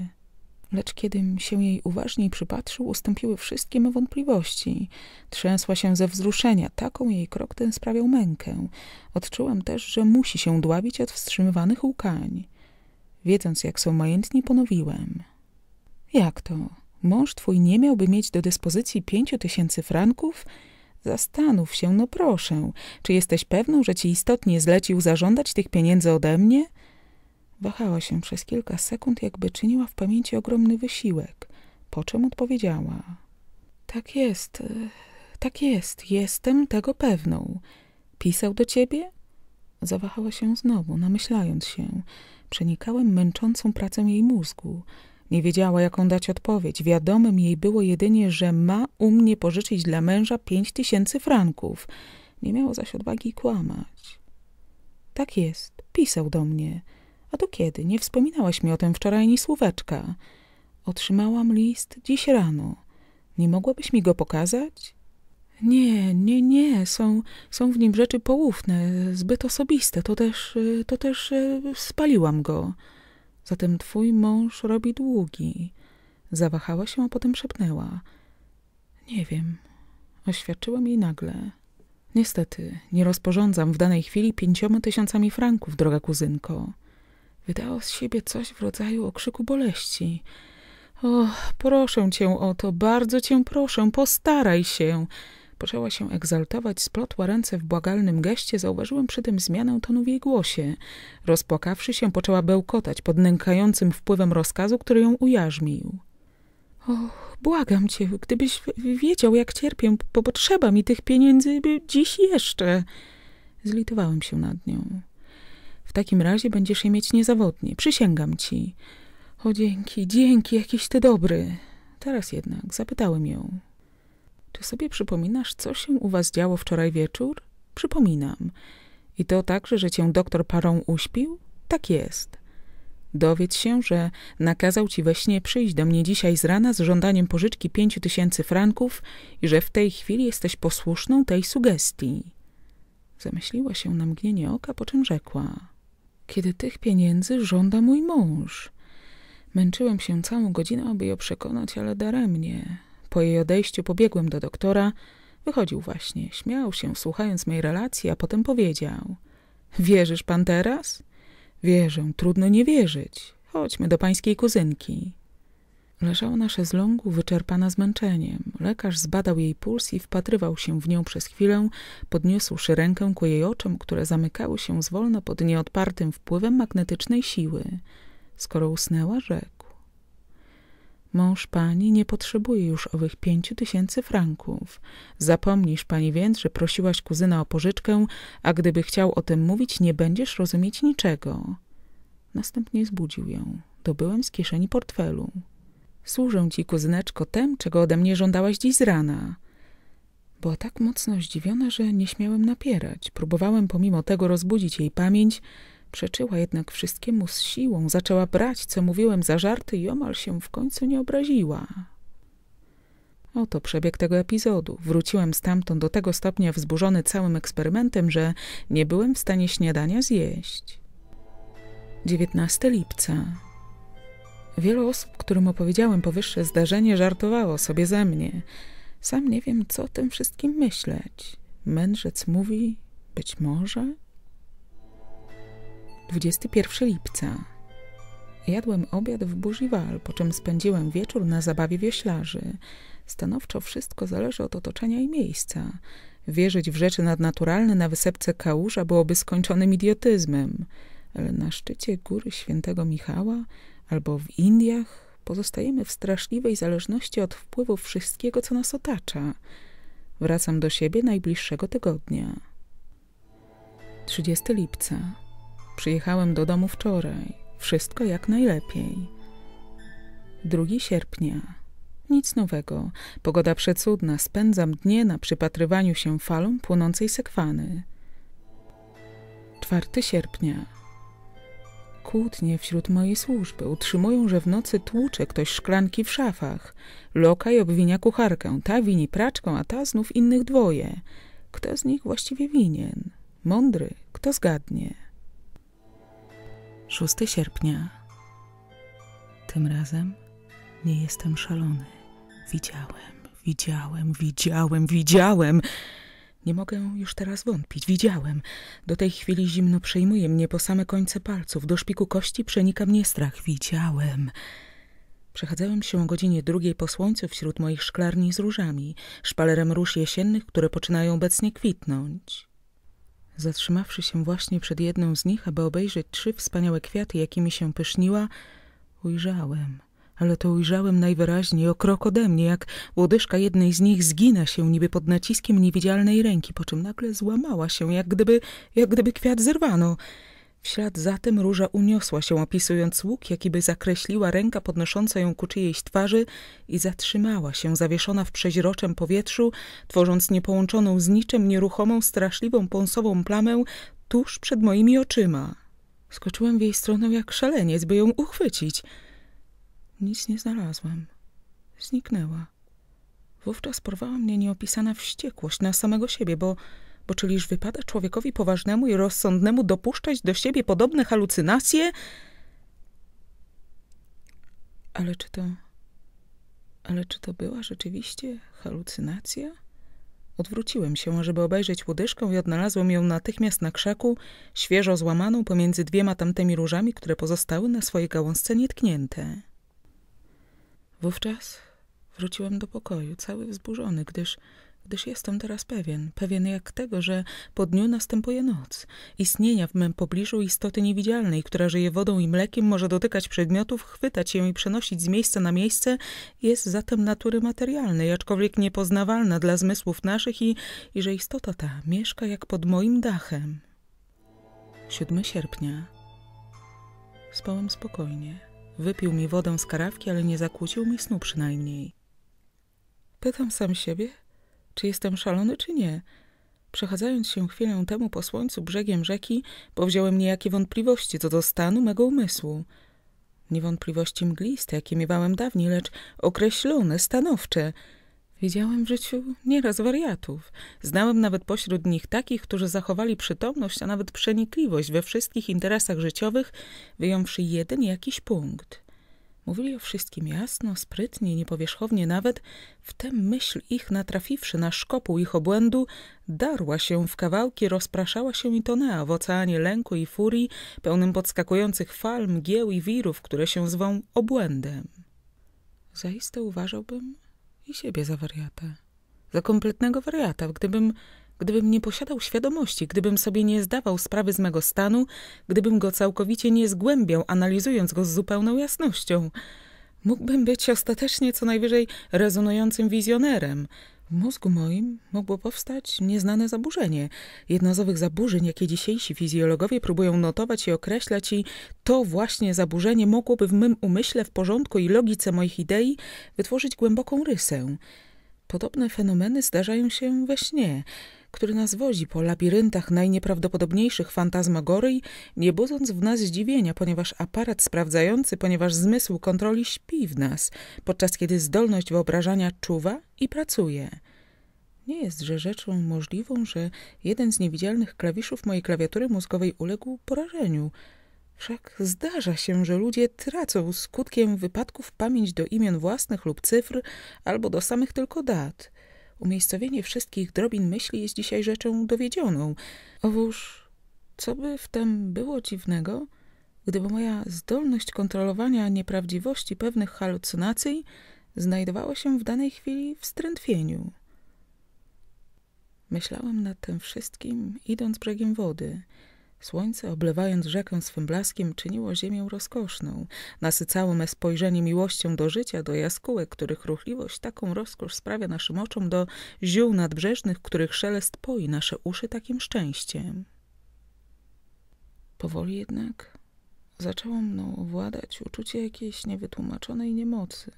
Lecz kiedym się jej uważniej przypatrzył, ustąpiły wszystkie me wątpliwości. Trzęsła się ze wzruszenia, taką jej krok ten sprawiał mękę. Odczułam też, że musi się dławić od wstrzymywanych łkań. Wiedząc, jak są majętni, ponowiłem. Jak to? Mąż twój nie miałby mieć do dyspozycji pięciu tysięcy franków? Zastanów się, no proszę, czy jesteś pewną, że ci istotnie zlecił zażądać tych pieniędzy ode mnie? Wahała się przez kilka sekund, jakby czyniła w pamięci ogromny wysiłek, po czym odpowiedziała. Tak jest, y, tak jest, jestem tego pewną. Pisał do ciebie? Zawahała się znowu, namyślając się. Przenikałem męczącą pracę jej mózgu. Nie wiedziała, jaką dać odpowiedź. Wiadomym jej było jedynie, że ma u mnie pożyczyć dla męża pięć tysięcy franków. Nie miało zaś odwagi kłamać. Tak jest, pisał do mnie. A do kiedy? Nie wspominałaś mi o tym wczoraj ani słóweczka. Otrzymałam list dziś rano. Nie mogłabyś mi go pokazać? Nie, nie, nie. Są, są w nim rzeczy poufne, zbyt osobiste. To też, y, to też y, spaliłam go. Zatem twój mąż robi długi. Zawahała się, a potem szepnęła. Nie wiem. Oświadczyłam jej nagle. Niestety, nie rozporządzam w danej chwili pięcioma tysiącami franków, droga kuzynko. Wydała z siebie coś w rodzaju okrzyku boleści. O, proszę cię o to, bardzo cię proszę, postaraj się. Poczęła się egzaltować, splotła ręce w błagalnym geście, zauważyłem przy tym zmianę tonu w jej głosie. Rozpłakawszy się, poczęła bełkotać pod nękającym wpływem rozkazu, który ją ujarzmił. O, błagam cię, gdybyś wiedział, jak cierpię, bo potrzeba mi tych pieniędzy dziś jeszcze. Zlitowałem się nad nią. W takim razie będziesz je mieć niezawodnie, przysięgam ci. O, dzięki, dzięki, jakiś ty dobry. Teraz jednak zapytałem ją. Czy sobie przypominasz, co się u was działo wczoraj wieczór? Przypominam. I to także, że cię doktor parą uśpił? Tak jest. Dowiedz się, że nakazał ci we śnie przyjść do mnie dzisiaj z rana z żądaniem pożyczki pięciu tysięcy franków i że w tej chwili jesteś posłuszną tej sugestii. Zamyśliła się na mgnienie oka, po czym rzekła. Kiedy tych pieniędzy żąda mój mąż. Męczyłem się całą godzinę, aby ją przekonać, ale daremnie. Po jej odejściu pobiegłem do doktora. Wychodził właśnie, śmiał się, słuchając mojej relacji, a potem powiedział: Wierzysz pan teraz? Wierzę, trudno nie wierzyć. Chodźmy do pańskiej kuzynki. Leżała na szezlągu, wyczerpana zmęczeniem. Lekarz zbadał jej puls i wpatrywał się w nią przez chwilę, podniósłszy rękę ku jej oczom, które zamykały się zwolna pod nieodpartym wpływem magnetycznej siły. Skoro usnęła, rzekł. Mąż pani nie potrzebuje już owych pięciu tysięcy franków. Zapomnisz pani więc, że prosiłaś kuzyna o pożyczkę, a gdyby chciał o tym mówić, nie będziesz rozumieć niczego. Następnie zbudził ją. Dobyłem z kieszeni portfelu. Służę ci, kuzyneczko, tem, czego ode mnie żądałaś dziś z rana. Była tak mocno zdziwiona, że nie śmiałem napierać. Próbowałem pomimo tego rozbudzić jej pamięć, Przeczyła jednak wszystkiemu z siłą, zaczęła brać, co mówiłem za żarty i omal się w końcu nie obraziła. Oto przebieg tego epizodu. Wróciłem stamtąd do tego stopnia wzburzony całym eksperymentem, że nie byłem w stanie śniadania zjeść. 19 lipca. Wielu osób, którym opowiedziałem powyższe zdarzenie, żartowało sobie ze mnie. Sam nie wiem, co o tym wszystkim myśleć. Mędrzec mówi, być może... 21 lipca. Jadłem obiad w Buziwal, po czym spędziłem wieczór na zabawie wioślarzy. Stanowczo wszystko zależy od otoczenia i miejsca. Wierzyć w rzeczy nadnaturalne na wysepce kałuża byłoby skończonym idiotyzmem, ale na szczycie góry świętego Michała albo w Indiach pozostajemy w straszliwej zależności od wpływu wszystkiego, co nas otacza. Wracam do siebie najbliższego tygodnia. 30 lipca Przyjechałem do domu wczoraj. Wszystko jak najlepiej. 2 sierpnia. Nic nowego. Pogoda przecudna. Spędzam dnie na przypatrywaniu się falom płonącej sekwany. 4 sierpnia. Kłótnie wśród mojej służby utrzymują, że w nocy tłucze ktoś szklanki w szafach. Lokaj obwinia kucharkę, ta wini praczką, a ta znów innych dwoje. Kto z nich właściwie winien? Mądry, kto zgadnie? 6 sierpnia. Tym razem nie jestem szalony. Widziałem, widziałem, widziałem, widziałem. Nie mogę już teraz wątpić. Widziałem. Do tej chwili zimno przejmuje mnie po same końce palców. Do szpiku kości przenika mnie strach. Widziałem. Przechadzałem się o godzinie drugiej po słońcu wśród moich szklarni z różami, szpalerem róż jesiennych, które poczynają obecnie kwitnąć. Zatrzymawszy się właśnie przed jedną z nich, aby obejrzeć trzy wspaniałe kwiaty, jakimi się pyszniła, ujrzałem, ale to ujrzałem najwyraźniej o krok ode mnie, jak łodyżka jednej z nich zgina się niby pod naciskiem niewidzialnej ręki, po czym nagle złamała się, jak gdyby, jak gdyby kwiat zerwano. W ślad za tym róża uniosła się, opisując łuk, jakby zakreśliła ręka podnosząca ją ku czyjejś twarzy i zatrzymała się, zawieszona w przeźroczem powietrzu, tworząc niepołączoną z niczym nieruchomą, straszliwą, pąsową plamę tuż przed moimi oczyma. Skoczyłem w jej stronę jak szaleniec, by ją uchwycić. Nic nie znalazłem. Zniknęła. Wówczas porwała mnie nieopisana wściekłość na samego siebie, bo bo czyliż wypada człowiekowi poważnemu i rozsądnemu dopuszczać do siebie podobne halucynacje? Ale czy to. Ale czy to była rzeczywiście halucynacja? Odwróciłem się, ażeby obejrzeć łodyżkę i odnalazłem ją natychmiast na krzaku, świeżo złamaną pomiędzy dwiema tamtymi różami, które pozostały na swojej gałązce nietknięte. Wówczas wróciłem do pokoju, cały wzburzony, gdyż gdyż jestem teraz pewien, pewien jak tego, że po dniu następuje noc. Istnienia w mym pobliżu istoty niewidzialnej, która żyje wodą i mlekiem, może dotykać przedmiotów, chwytać je i przenosić z miejsca na miejsce, jest zatem natury materialnej, aczkolwiek niepoznawalna dla zmysłów naszych i, i że istota ta mieszka jak pod moim dachem. 7 sierpnia. Spałem spokojnie. Wypił mi wodę z karawki, ale nie zakłócił mi snu przynajmniej. Pytam sam siebie – czy jestem szalony, czy nie. Przechadzając się chwilę temu po słońcu brzegiem rzeki, powziąłem niejakie wątpliwości co do stanu mego umysłu. Nie wątpliwości mgliste, jakie miewałem dawniej, lecz określone, stanowcze. Widziałem w życiu nieraz wariatów. Znałem nawet pośród nich takich, którzy zachowali przytomność, a nawet przenikliwość we wszystkich interesach życiowych, wyjąwszy jeden jakiś punkt. Mówili o wszystkim jasno, sprytnie, niepowierzchownie nawet. Wtem myśl ich, natrafiwszy na szkopuł ich obłędu, darła się w kawałki, rozpraszała się i tonęła w oceanie lęku i furii, pełnym podskakujących fal, mgieł i wirów, które się zwą obłędem. Zaiste uważałbym i siebie za wariata. Za kompletnego wariata, gdybym gdybym nie posiadał świadomości, gdybym sobie nie zdawał sprawy z mego stanu, gdybym go całkowicie nie zgłębiał, analizując go z zupełną jasnością. Mógłbym być ostatecznie co najwyżej rezonującym wizjonerem. W mózgu moim mogło powstać nieznane zaburzenie, jedno z owych zaburzeń, jakie dzisiejsi fizjologowie próbują notować i określać i to właśnie zaburzenie mogłoby w mym umyśle, w porządku i logice moich idei wytworzyć głęboką rysę. Podobne fenomeny zdarzają się we śnie który nas wozi po labiryntach najnieprawdopodobniejszych fantazmagorii, nie budząc w nas zdziwienia, ponieważ aparat sprawdzający, ponieważ zmysł kontroli śpi w nas, podczas kiedy zdolność wyobrażania czuwa i pracuje. Nie jest, że rzeczą możliwą, że jeden z niewidzialnych klawiszów mojej klawiatury mózgowej uległ porażeniu. Wszak zdarza się, że ludzie tracą skutkiem wypadków pamięć do imion własnych lub cyfr albo do samych tylko dat – Umiejscowienie wszystkich drobin myśli jest dzisiaj rzeczą dowiedzioną. Owóż, co by w tym było dziwnego, gdyby moja zdolność kontrolowania nieprawdziwości pewnych halucynacji znajdowała się w danej chwili w strętwieniu. Myślałem nad tym wszystkim, idąc brzegiem wody – Słońce, oblewając rzekę swym blaskiem, czyniło ziemię rozkoszną. Nasycało me spojrzenie miłością do życia, do jaskółek, których ruchliwość taką rozkosz sprawia naszym oczom, do ziół nadbrzeżnych, których szelest poi nasze uszy takim szczęściem. Powoli jednak zaczęło mną władać uczucie jakiejś niewytłumaczonej niemocy.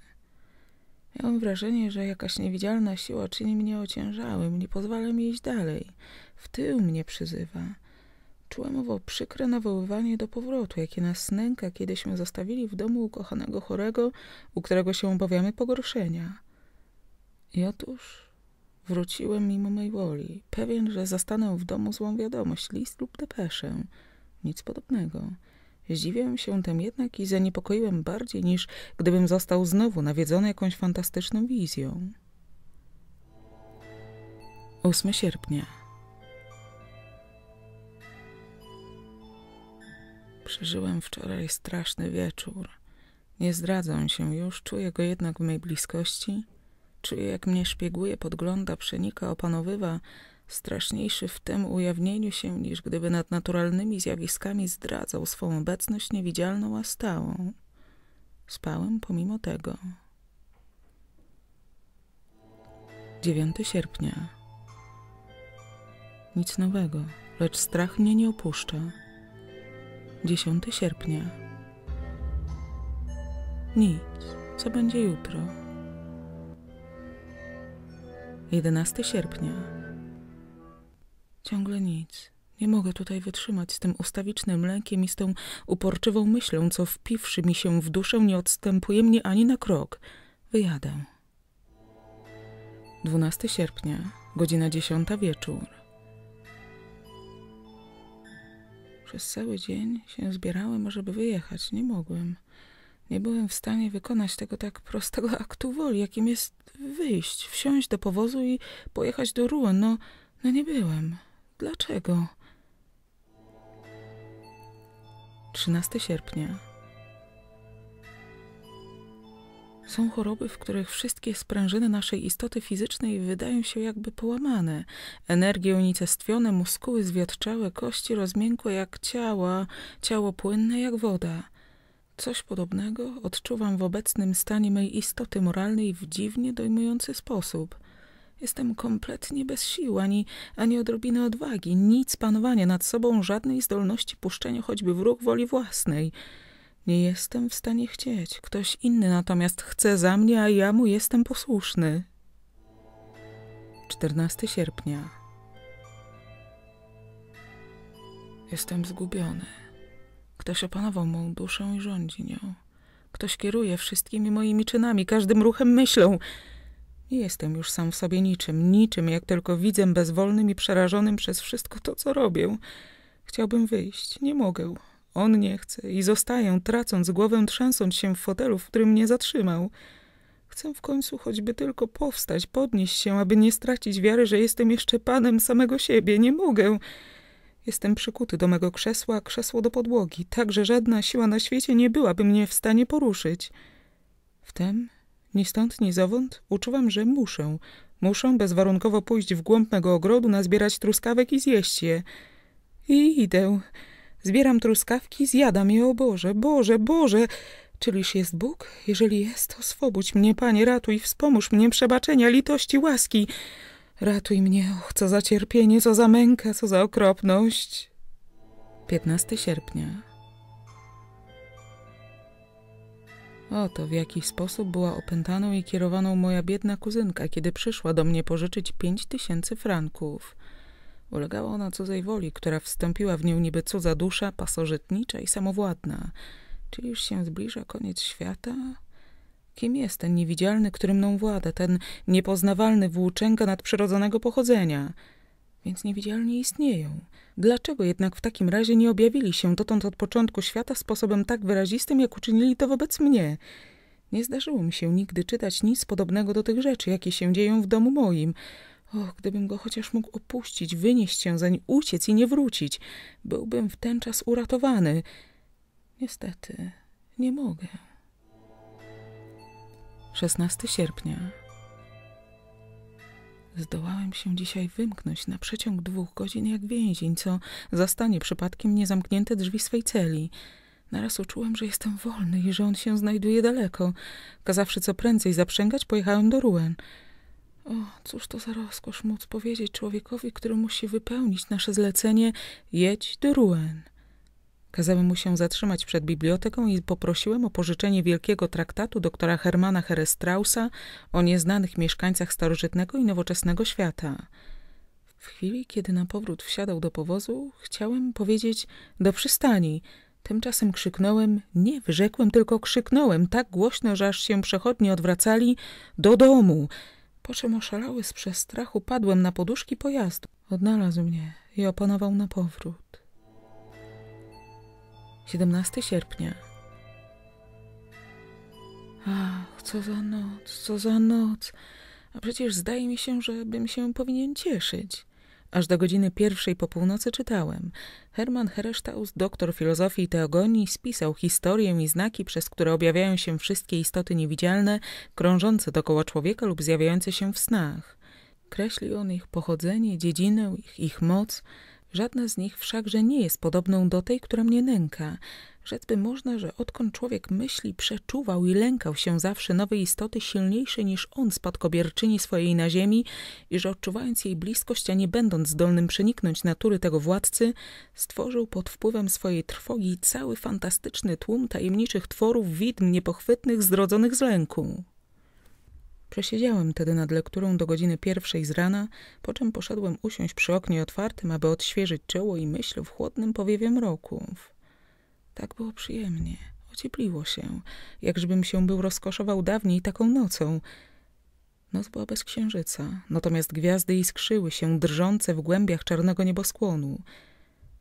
Miałem wrażenie, że jakaś niewidzialna siła czyni mnie ociężałym, nie pozwala mi iść dalej. W tył mnie przyzywa – Czułem owo przykre nawoływanie do powrotu, jakie nas nęka, kiedyśmy zostawili w domu ukochanego chorego, u którego się obawiamy pogorszenia. I otóż wróciłem mimo mej woli, pewien, że zastanę w domu złą wiadomość, list lub depeszę. Nic podobnego. Zdziwiłem się tem jednak i zaniepokoiłem bardziej niż gdybym został znowu nawiedzony jakąś fantastyczną wizją. 8 sierpnia Przeżyłem wczoraj straszny wieczór. Nie zdradzę się już, czuję go jednak w mej bliskości. Czuję, jak mnie szpieguje, podgląda, przenika, opanowywa. Straszniejszy w tym ujawnieniu się, niż gdyby nad naturalnymi zjawiskami zdradzał swą obecność niewidzialną, a stałą. Spałem pomimo tego. 9 sierpnia. Nic nowego, lecz strach mnie nie opuszcza. 10 sierpnia. Nic, co będzie jutro. 11 sierpnia. Ciągle nic. Nie mogę tutaj wytrzymać z tym ustawicznym lękiem i z tą uporczywą myślą, co wpiwszy mi się w duszę, nie odstępuje mnie ani na krok. Wyjadę. 12 sierpnia, godzina 10 wieczór. Przez cały dzień się zbierałem, żeby wyjechać. Nie mogłem. Nie byłem w stanie wykonać tego tak prostego aktu woli, jakim jest wyjść, wsiąść do powozu i pojechać do Rouen. No, no nie byłem. Dlaczego? 13 sierpnia Są choroby, w których wszystkie sprężyny naszej istoty fizycznej wydają się jakby połamane. Energie unicestwione, muskuły zwiadczałe, kości rozmiękłe jak ciała, ciało płynne jak woda. Coś podobnego odczuwam w obecnym stanie mej istoty moralnej w dziwnie dojmujący sposób. Jestem kompletnie bez sił, ani, ani odrobiny odwagi, nic panowania nad sobą, żadnej zdolności puszczenia choćby w ruch woli własnej. Nie jestem w stanie chcieć. Ktoś inny natomiast chce za mnie, a ja mu jestem posłuszny. 14 sierpnia. Jestem zgubiony. Ktoś opanował mą duszę i rządzi nią. Ktoś kieruje wszystkimi moimi czynami, każdym ruchem myślą. Nie jestem już sam w sobie niczym, niczym, jak tylko widzę bezwolnym i przerażonym przez wszystko to, co robię. Chciałbym wyjść, nie mogę. On nie chce i zostaję, tracąc głowę, trzęsąc się w fotelu, w którym mnie zatrzymał. Chcę w końcu choćby tylko powstać, podnieść się, aby nie stracić wiary, że jestem jeszcze panem samego siebie. Nie mogę. Jestem przykuty do mego krzesła, krzesło do podłogi, tak że żadna siła na świecie nie byłaby mnie w stanie poruszyć. Wtem, ni stąd, ni zowąd, uczułam, że muszę, muszę bezwarunkowo pójść w głąb mego ogrodu, nazbierać truskawek i zjeść je. I idę. Zbieram truskawki, zjadam je, o Boże, Boże, Boże! Czyliż jest Bóg? Jeżeli jest, to swobódź mnie, Panie, ratuj, wspomóż mnie przebaczenia, litości, łaski. Ratuj mnie, och, co za cierpienie, co za męka, co za okropność. 15 sierpnia. Oto w jaki sposób była opętaną i kierowaną moja biedna kuzynka, kiedy przyszła do mnie pożyczyć pięć tysięcy franków. Ulegała ona cudzej woli, która wstąpiła w nią niby cudza dusza, pasożytnicza i samowładna. Czy już się zbliża koniec świata? Kim jest ten niewidzialny, który mną włada, ten niepoznawalny włóczęga nadprzyrodzonego pochodzenia? Więc niewidzialni istnieją. Dlaczego jednak w takim razie nie objawili się dotąd od początku świata sposobem tak wyrazistym, jak uczynili to wobec mnie? Nie zdarzyło mi się nigdy czytać nic podobnego do tych rzeczy, jakie się dzieją w domu moim. Och, gdybym go chociaż mógł opuścić, wynieść się zeń, uciec i nie wrócić, byłbym w ten czas uratowany. Niestety, nie mogę. 16 sierpnia. Zdołałem się dzisiaj wymknąć na przeciąg dwóch godzin jak więzień, co zastanie przypadkiem niezamknięte drzwi swej celi. Naraz uczułem, że jestem wolny i że on się znajduje daleko. Kazawszy co prędzej zaprzęgać, pojechałem do Rouen. O, cóż to za rozkosz móc powiedzieć człowiekowi, który musi wypełnić nasze zlecenie jedź do Rouen. Kazałem mu się zatrzymać przed biblioteką i poprosiłem o pożyczenie wielkiego traktatu doktora Hermana Herestrausa o nieznanych mieszkańcach starożytnego i nowoczesnego świata. W chwili, kiedy na powrót wsiadał do powozu, chciałem powiedzieć do przystani. Tymczasem krzyknąłem, nie wyrzekłem, tylko krzyknąłem tak głośno, że aż się przechodni odwracali do domu. Po czym oszalały z przestrachu padłem na poduszki pojazdu. Odnalazł mnie i opanował na powrót. 17 sierpnia. Ach, co za noc, co za noc. A przecież zdaje mi się, że bym się powinien cieszyć. Aż do godziny pierwszej po północy czytałem. Hermann Heresztaus, doktor filozofii i teogonii, spisał historię i znaki, przez które objawiają się wszystkie istoty niewidzialne, krążące dokoła człowieka lub zjawiające się w snach. Kreślił on ich pochodzenie, dziedzinę, ich, ich moc. Żadna z nich wszakże nie jest podobną do tej, która mnie nęka. Rzec by można, że odkąd człowiek myśli, przeczuwał i lękał się zawsze nowej istoty silniejszej niż on, spadkobierczyni swojej na ziemi, i że odczuwając jej bliskość, a nie będąc zdolnym przeniknąć natury tego władcy, stworzył pod wpływem swojej trwogi cały fantastyczny tłum tajemniczych tworów widm niepochwytnych, zrodzonych z lęku. Przesiedziałem tedy nad lekturą do godziny pierwszej z rana, po czym poszedłem usiąść przy oknie otwartym, aby odświeżyć czoło i myśl w chłodnym powiewie mroków. Tak było przyjemnie, ociepliło się, jakżbym się był rozkoszował dawniej taką nocą. Noc była bez księżyca, natomiast gwiazdy iskrzyły się drżące w głębiach czarnego nieboskłonu.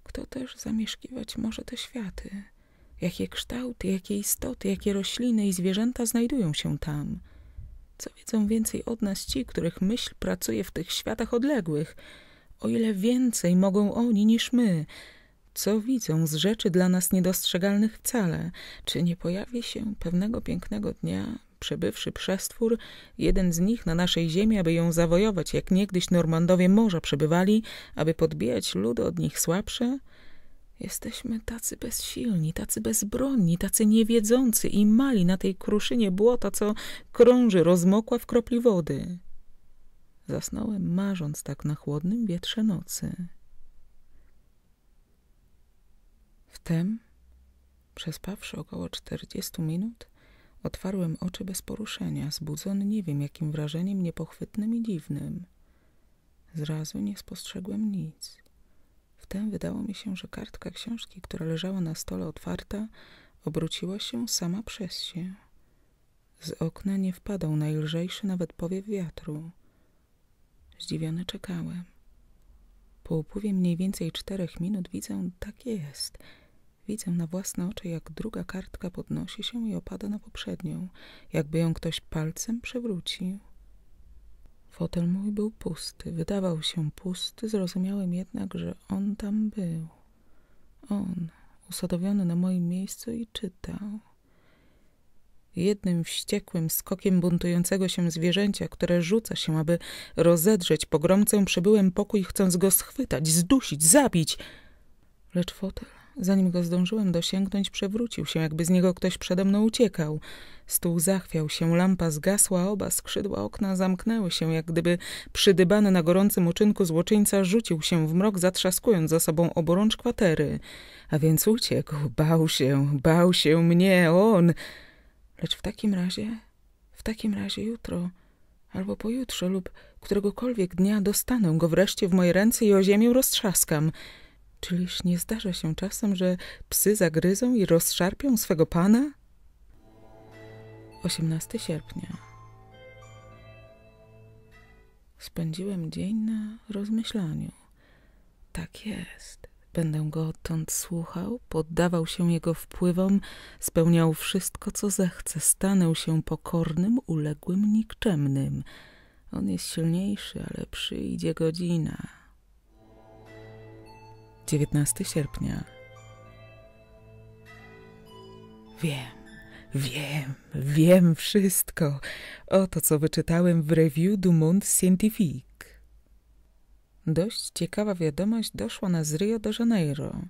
Kto też zamieszkiwać może te światy? Jakie kształty, jakie istoty, jakie rośliny i zwierzęta znajdują się tam? Co wiedzą więcej od nas ci, których myśl pracuje w tych światach odległych? O ile więcej mogą oni niż my – co widzą z rzeczy dla nas niedostrzegalnych wcale, czy nie pojawi się pewnego pięknego dnia, przebywszy przestwór, jeden z nich na naszej ziemi, aby ją zawojować, jak niegdyś Normandowie morza przebywali, aby podbijać ludy od nich słabsze? Jesteśmy tacy bezsilni, tacy bezbronni, tacy niewiedzący i mali na tej kruszynie błota, co krąży rozmokła w kropli wody. Zasnąłem marząc tak na chłodnym wietrze nocy. Wtem, przespawszy około 40 minut, otwarłem oczy bez poruszenia, zbudzony nie wiem jakim wrażeniem niepochwytnym i dziwnym. Zrazu nie spostrzegłem nic. Wtem wydało mi się, że kartka książki, która leżała na stole otwarta, obróciła się sama przez się. Z okna nie wpadał najlżejszy nawet powiew wiatru. Zdziwiony czekałem. Po upływie mniej więcej czterech minut widzę, tak jest – Widzę na własne oczy, jak druga kartka podnosi się i opada na poprzednią, jakby ją ktoś palcem przewrócił. Fotel mój był pusty, wydawał się pusty, zrozumiałem jednak, że on tam był. On, usadowiony na moim miejscu i czytał. Jednym wściekłym skokiem buntującego się zwierzęcia, które rzuca się, aby rozedrzeć pogromcę, przybyłem pokój, chcąc go schwytać, zdusić, zabić. Lecz fotel Zanim go zdążyłem dosięgnąć, przewrócił się, jakby z niego ktoś przede mną uciekał. Stół zachwiał się, lampa zgasła, oba skrzydła okna zamknęły się, jak gdyby przydybany na gorącym uczynku złoczyńca rzucił się w mrok, zatrzaskując za sobą oborącz kwatery. A więc uciekł, bał się, bał się mnie, on. Lecz w takim razie, w takim razie jutro albo pojutrze lub któregokolwiek dnia dostanę go wreszcie w moje ręce i o ziemię roztrzaskam. Czyliż nie zdarza się czasem, że psy zagryzą i rozszarpią swego pana? 18 sierpnia. Spędziłem dzień na rozmyślaniu. Tak jest. Będę go odtąd słuchał, poddawał się jego wpływom, spełniał wszystko, co zechce, stanę się pokornym, uległym, nikczemnym. On jest silniejszy, ale przyjdzie godzina 19 sierpnia. Wiem, wiem, wiem wszystko o to, co wyczytałem w Review du Monde Scientifique. Dość ciekawa wiadomość doszła na z Rio de Janeiro.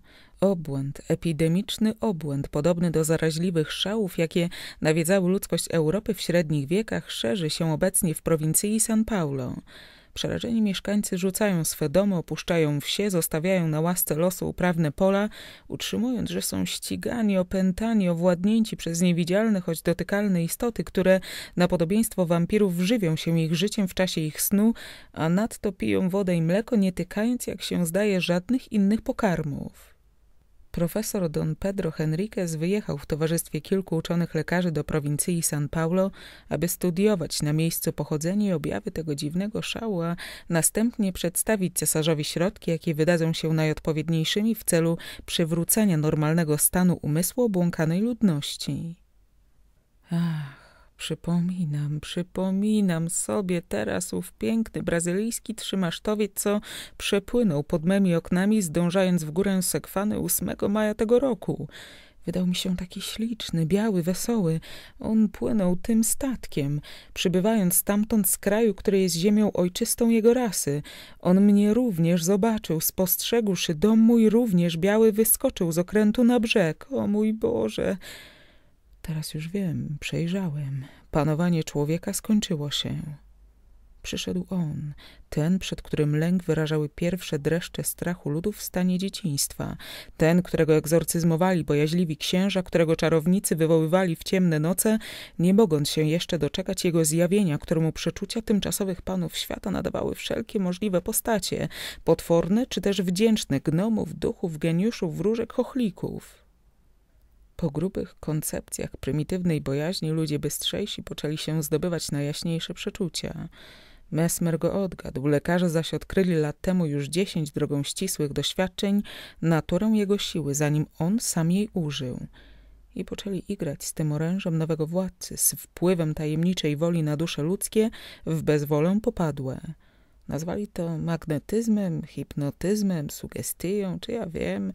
Obłęd, epidemiczny obłęd, podobny do zaraźliwych szałów, jakie nawiedzały ludzkość Europy w średnich wiekach, szerzy się obecnie w prowincji São Paulo. Przerażeni mieszkańcy rzucają swe domy, opuszczają wsie, zostawiają na łasce losu uprawne pola, utrzymując, że są ścigani, opętani, owładnięci przez niewidzialne, choć dotykalne istoty, które na podobieństwo wampirów żywią się ich życiem w czasie ich snu, a nadto piją wodę i mleko, nie tykając, jak się zdaje, żadnych innych pokarmów. Profesor Don Pedro Henriquez wyjechał w towarzystwie kilku uczonych lekarzy do prowincji San Paulo, aby studiować na miejscu pochodzenie i objawy tego dziwnego szału, a następnie przedstawić cesarzowi środki, jakie wydadzą się najodpowiedniejszymi w celu przywrócenia normalnego stanu umysłu obłąkanej ludności. Ach. Przypominam, przypominam sobie teraz ów piękny brazylijski trzymasztowiec, co przepłynął pod memi oknami, zdążając w górę sekwany 8 maja tego roku. Wydał mi się taki śliczny, biały, wesoły. On płynął tym statkiem, przybywając stamtąd z kraju, który jest ziemią ojczystą jego rasy. On mnie również zobaczył, spostrzegłszy dom mój również biały, wyskoczył z okrętu na brzeg. O mój Boże! Teraz już wiem, przejrzałem. Panowanie człowieka skończyło się. Przyszedł on, ten, przed którym lęk wyrażały pierwsze dreszcze strachu ludów w stanie dzieciństwa, ten, którego egzorcyzmowali bojaźliwi księża, którego czarownicy wywoływali w ciemne noce, nie mogąc się jeszcze doczekać jego zjawienia, któremu przeczucia tymczasowych panów świata nadawały wszelkie możliwe postacie, potworne czy też wdzięczne gnomów, duchów, geniuszów, wróżek, chochlików. Po grubych koncepcjach prymitywnej bojaźni ludzie bystrzejsi poczęli się zdobywać na jaśniejsze przeczucia. Mesmer go odgadł, lekarze zaś odkryli lat temu już dziesięć drogą ścisłych doświadczeń naturę jego siły, zanim on sam jej użył. I poczęli igrać z tym orężem nowego władcy, z wpływem tajemniczej woli na dusze ludzkie w bezwolę popadłe. Nazwali to magnetyzmem, hipnotyzmem, sugestią, czy ja wiem.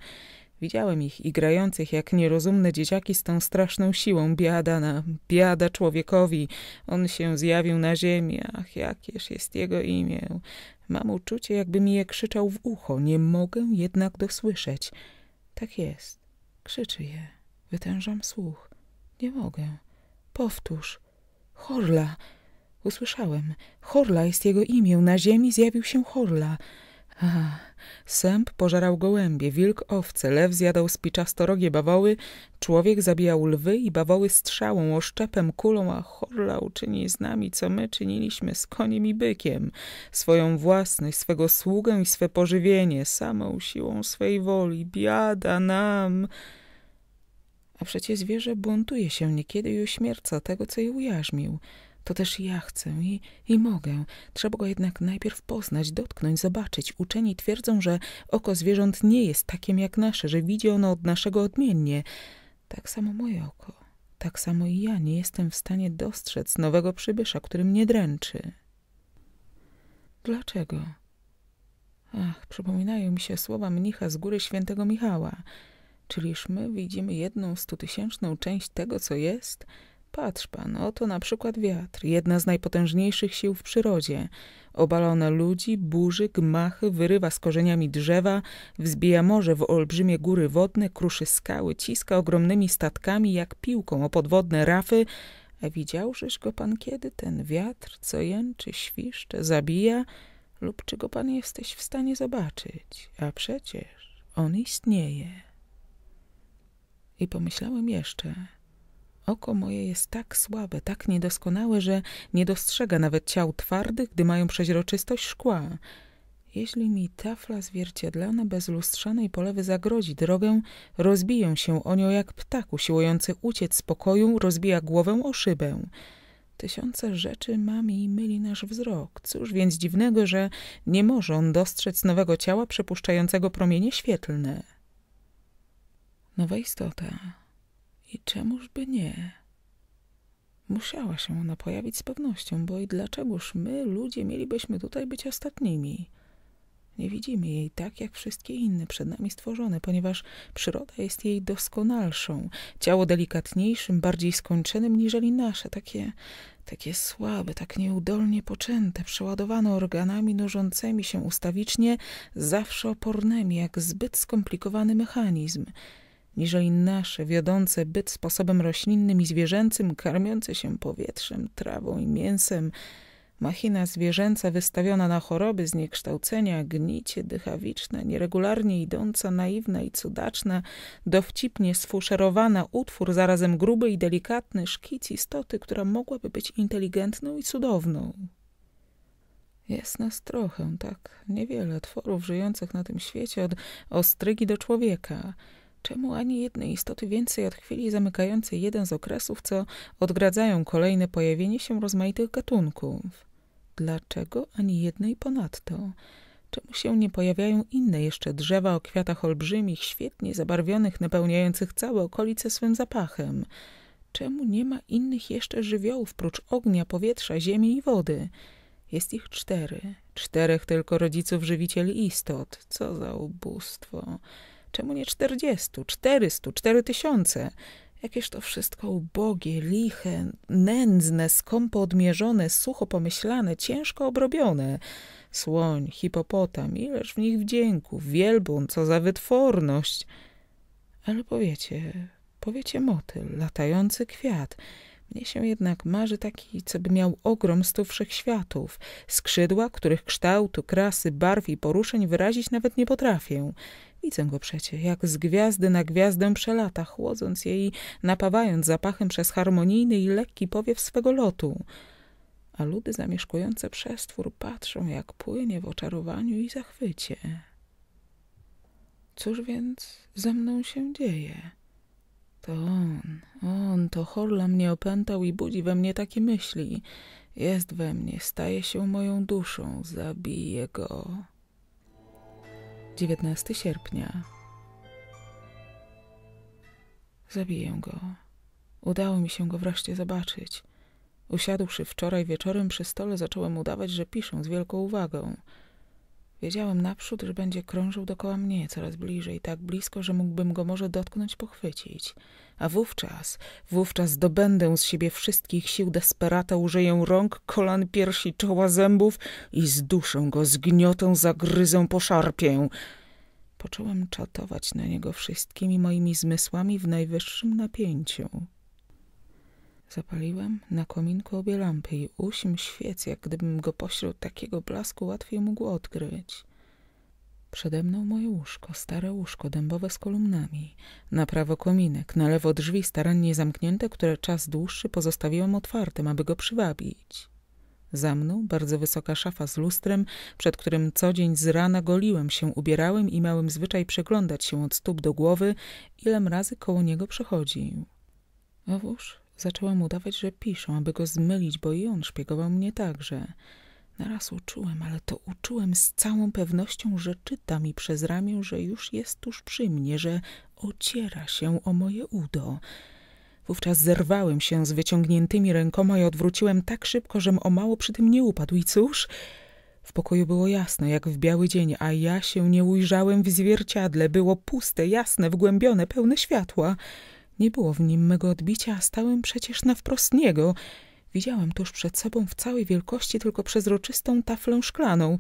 Widziałem ich i grających jak nierozumne dzieciaki z tą straszną siłą biada na biada człowiekowi. On się zjawił na ziemi, ach, jakież jest jego imię. Mam uczucie, jakby mi je krzyczał w ucho, nie mogę jednak dosłyszeć. Tak jest, krzyczy je, wytężam słuch. Nie mogę. Powtórz. Horla. Usłyszałem. Horla jest jego imię, na ziemi zjawił się Horla. Sęp pożerał gołębie, wilk owce, lew zjadał spiczastorogie bawoły, człowiek zabijał lwy i bawoły strzałą, oszczepem, kulą, a Horla uczyni z nami, co my czyniliśmy z koniem i bykiem, swoją własność, swego sługę i swe pożywienie, samą siłą swej woli, biada nam. A przecież zwierzę buntuje się niekiedy i uśmierca tego, co je ujarzmił. To też ja chcę i, i mogę. Trzeba go jednak najpierw poznać, dotknąć, zobaczyć. Uczeni twierdzą, że oko zwierząt nie jest takim jak nasze, że widzi ono od naszego odmiennie. Tak samo moje oko. Tak samo i ja nie jestem w stanie dostrzec nowego przybysza, który mnie dręczy. Dlaczego? Ach, przypominają mi się słowa mnicha z góry świętego Michała. Czyliż my widzimy jedną stutysięczną część tego, co jest – Patrz pan, oto na przykład wiatr, jedna z najpotężniejszych sił w przyrodzie. Obalone ludzi, burzy, gmachy, wyrywa z korzeniami drzewa, wzbija morze w olbrzymie góry wodne, kruszy skały, ciska ogromnymi statkami jak piłką o podwodne rafy. A widziałżeś go pan kiedy, ten wiatr, co jęczy, świszcze, zabija? Lub czy go pan jesteś w stanie zobaczyć? A przecież on istnieje. I pomyślałem jeszcze... Oko moje jest tak słabe, tak niedoskonałe, że nie dostrzega nawet ciał twardych, gdy mają przeźroczystość szkła. Jeśli mi tafla zwierciadlana bez lustrzanej polewy zagrodzi drogę, rozbiję się o nią jak ptak usiłujący uciec z pokoju, rozbija głowę o szybę. Tysiące rzeczy mami i myli nasz wzrok. Cóż więc dziwnego, że nie może on dostrzec nowego ciała przepuszczającego promienie świetlne. Nowa istota i czemużby nie? Musiała się ona pojawić z pewnością, bo i dlaczegoż my, ludzie, mielibyśmy tutaj być ostatnimi? Nie widzimy jej tak jak wszystkie inne przed nami stworzone, ponieważ przyroda jest jej doskonalszą, ciało delikatniejszym, bardziej skończonym niżeli nasze, takie, takie słabe, tak nieudolnie poczęte, przeładowane organami nurzącymi się ustawicznie, zawsze opornymi, jak zbyt skomplikowany mechanizm – niżeli nasze, wiodące byt sposobem roślinnym i zwierzęcym, karmiące się powietrzem, trawą i mięsem, machina zwierzęca wystawiona na choroby, zniekształcenia, gnicie, dychawiczna, nieregularnie idąca, naiwna i cudaczna, dowcipnie sfuszerowana, utwór zarazem gruby i delikatny, szkic istoty, która mogłaby być inteligentną i cudowną. Jest nas trochę, tak niewiele tworów żyjących na tym świecie od ostrygi do człowieka – Czemu ani jednej istoty więcej od chwili zamykającej jeden z okresów, co odgradzają kolejne pojawienie się rozmaitych gatunków? Dlaczego ani jednej ponadto? Czemu się nie pojawiają inne jeszcze drzewa o kwiatach olbrzymich, świetnie zabarwionych, napełniających całe okolice swym zapachem? Czemu nie ma innych jeszcze żywiołów prócz ognia, powietrza, ziemi i wody? Jest ich cztery. Czterech tylko rodziców żywicieli istot. Co za ubóstwo. Czemu nie 40, 400, 4000? Jakież to wszystko ubogie, liche, nędzne, skąpo odmierzone, sucho pomyślane, ciężko obrobione. Słoń, hipopotam, ileż w nich wdzięku, wielbłąd, co za wytworność. Ale powiecie, powiecie motyl, latający kwiat. Mnie się jednak marzy taki, co by miał ogrom stu wszechświatów, skrzydła, których kształtu, krasy, barw i poruszeń wyrazić nawet nie potrafię. Widzę go przecie, jak z gwiazdy na gwiazdę przelata, chłodząc je i napawając zapachem przez harmonijny i lekki powiew swego lotu. A ludy zamieszkujące przestwór patrzą, jak płynie w oczarowaniu i zachwycie. Cóż więc ze mną się dzieje? To on, on, to Horla mnie opętał i budzi we mnie takie myśli. Jest we mnie, staje się moją duszą, Zabije go. 19 sierpnia. Zabiję go. Udało mi się go wreszcie zobaczyć. Usiadłszy wczoraj wieczorem przy stole, zacząłem udawać, że piszę z wielką uwagą – Wiedziałem naprzód, że będzie krążył dokoła mnie coraz bliżej, tak blisko, że mógłbym go może dotknąć, pochwycić. A wówczas, wówczas zdobędę z siebie wszystkich sił desperata, użyję rąk, kolan, piersi, czoła, zębów i z duszą go, zgniotą zagryzę, poszarpię. Począłem czatować na niego wszystkimi moimi zmysłami w najwyższym napięciu. Zapaliłem na kominku obie lampy i usim świec, jak gdybym go pośród takiego blasku łatwiej mógł odkryć. Przede mną moje łóżko, stare łóżko, dębowe z kolumnami. Na prawo kominek, na lewo drzwi starannie zamknięte, które czas dłuższy pozostawiłem otwartym, aby go przywabić. Za mną bardzo wysoka szafa z lustrem, przed którym co dzień z rana goliłem się, ubierałem i miałem zwyczaj przeglądać się od stóp do głowy, ilem razy koło niego przechodził. Owóż, Zaczęłam udawać, że piszą, aby go zmylić, bo i on szpiegował mnie także. Naraz uczułem, ale to uczułem z całą pewnością, że czyta mi przez ramię, że już jest tuż przy mnie, że ociera się o moje udo. Wówczas zerwałem się z wyciągniętymi rękoma i odwróciłem tak szybko, żem o mało przy tym nie upadł. I cóż? W pokoju było jasno, jak w biały dzień, a ja się nie ujrzałem w zwierciadle. Było puste, jasne, wgłębione, pełne światła. Nie było w nim mego odbicia, a stałem przecież na wprost niego. Widziałem tuż przed sobą w całej wielkości tylko przezroczystą taflę szklaną.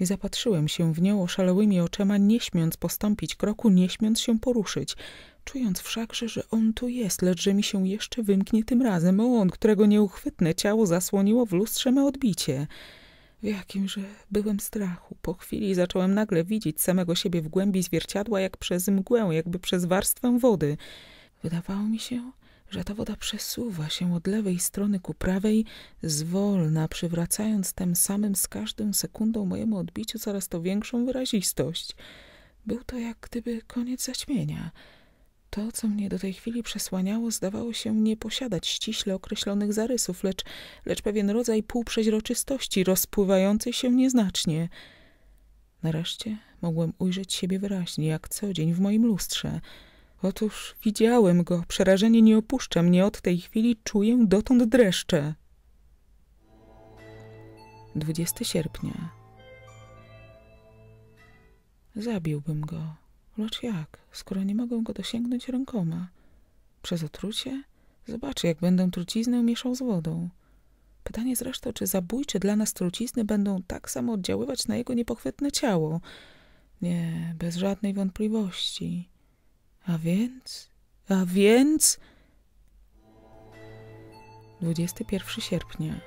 I zapatrzyłem się w nią oszalałymi oczema, nie śmiąc postąpić kroku, nie śmiąc się poruszyć. Czując wszakże, że on tu jest, lecz że mi się jeszcze wymknie tym razem, o on, którego nieuchwytne ciało zasłoniło w lustrze me odbicie. W jakimże byłem strachu. Po chwili zacząłem nagle widzieć samego siebie w głębi zwierciadła, jak przez mgłę, jakby przez warstwę wody. Wydawało mi się, że ta woda przesuwa się od lewej strony ku prawej, zwolna, przywracając tym samym z każdą sekundą mojemu odbiciu coraz to większą wyrazistość. Był to jak gdyby koniec zaćmienia. To, co mnie do tej chwili przesłaniało, zdawało się nie posiadać ściśle określonych zarysów, lecz, lecz pewien rodzaj półprzeźroczystości, rozpływającej się nieznacznie. Nareszcie mogłem ujrzeć siebie wyraźnie, jak co dzień w moim lustrze – Otóż widziałem go, przerażenie nie opuszcza mnie, od tej chwili czuję dotąd dreszcze. 20 sierpnia. Zabiłbym go. Lecz jak, skoro nie mogę go dosięgnąć rękoma? Przez otrucie? Zobaczę, jak będę truciznę mieszał z wodą. Pytanie zresztą, czy zabójcze dla nas trucizny będą tak samo oddziaływać na jego niepochwytne ciało? Nie, bez żadnej wątpliwości. A więc, a więc. 21 sierpnia.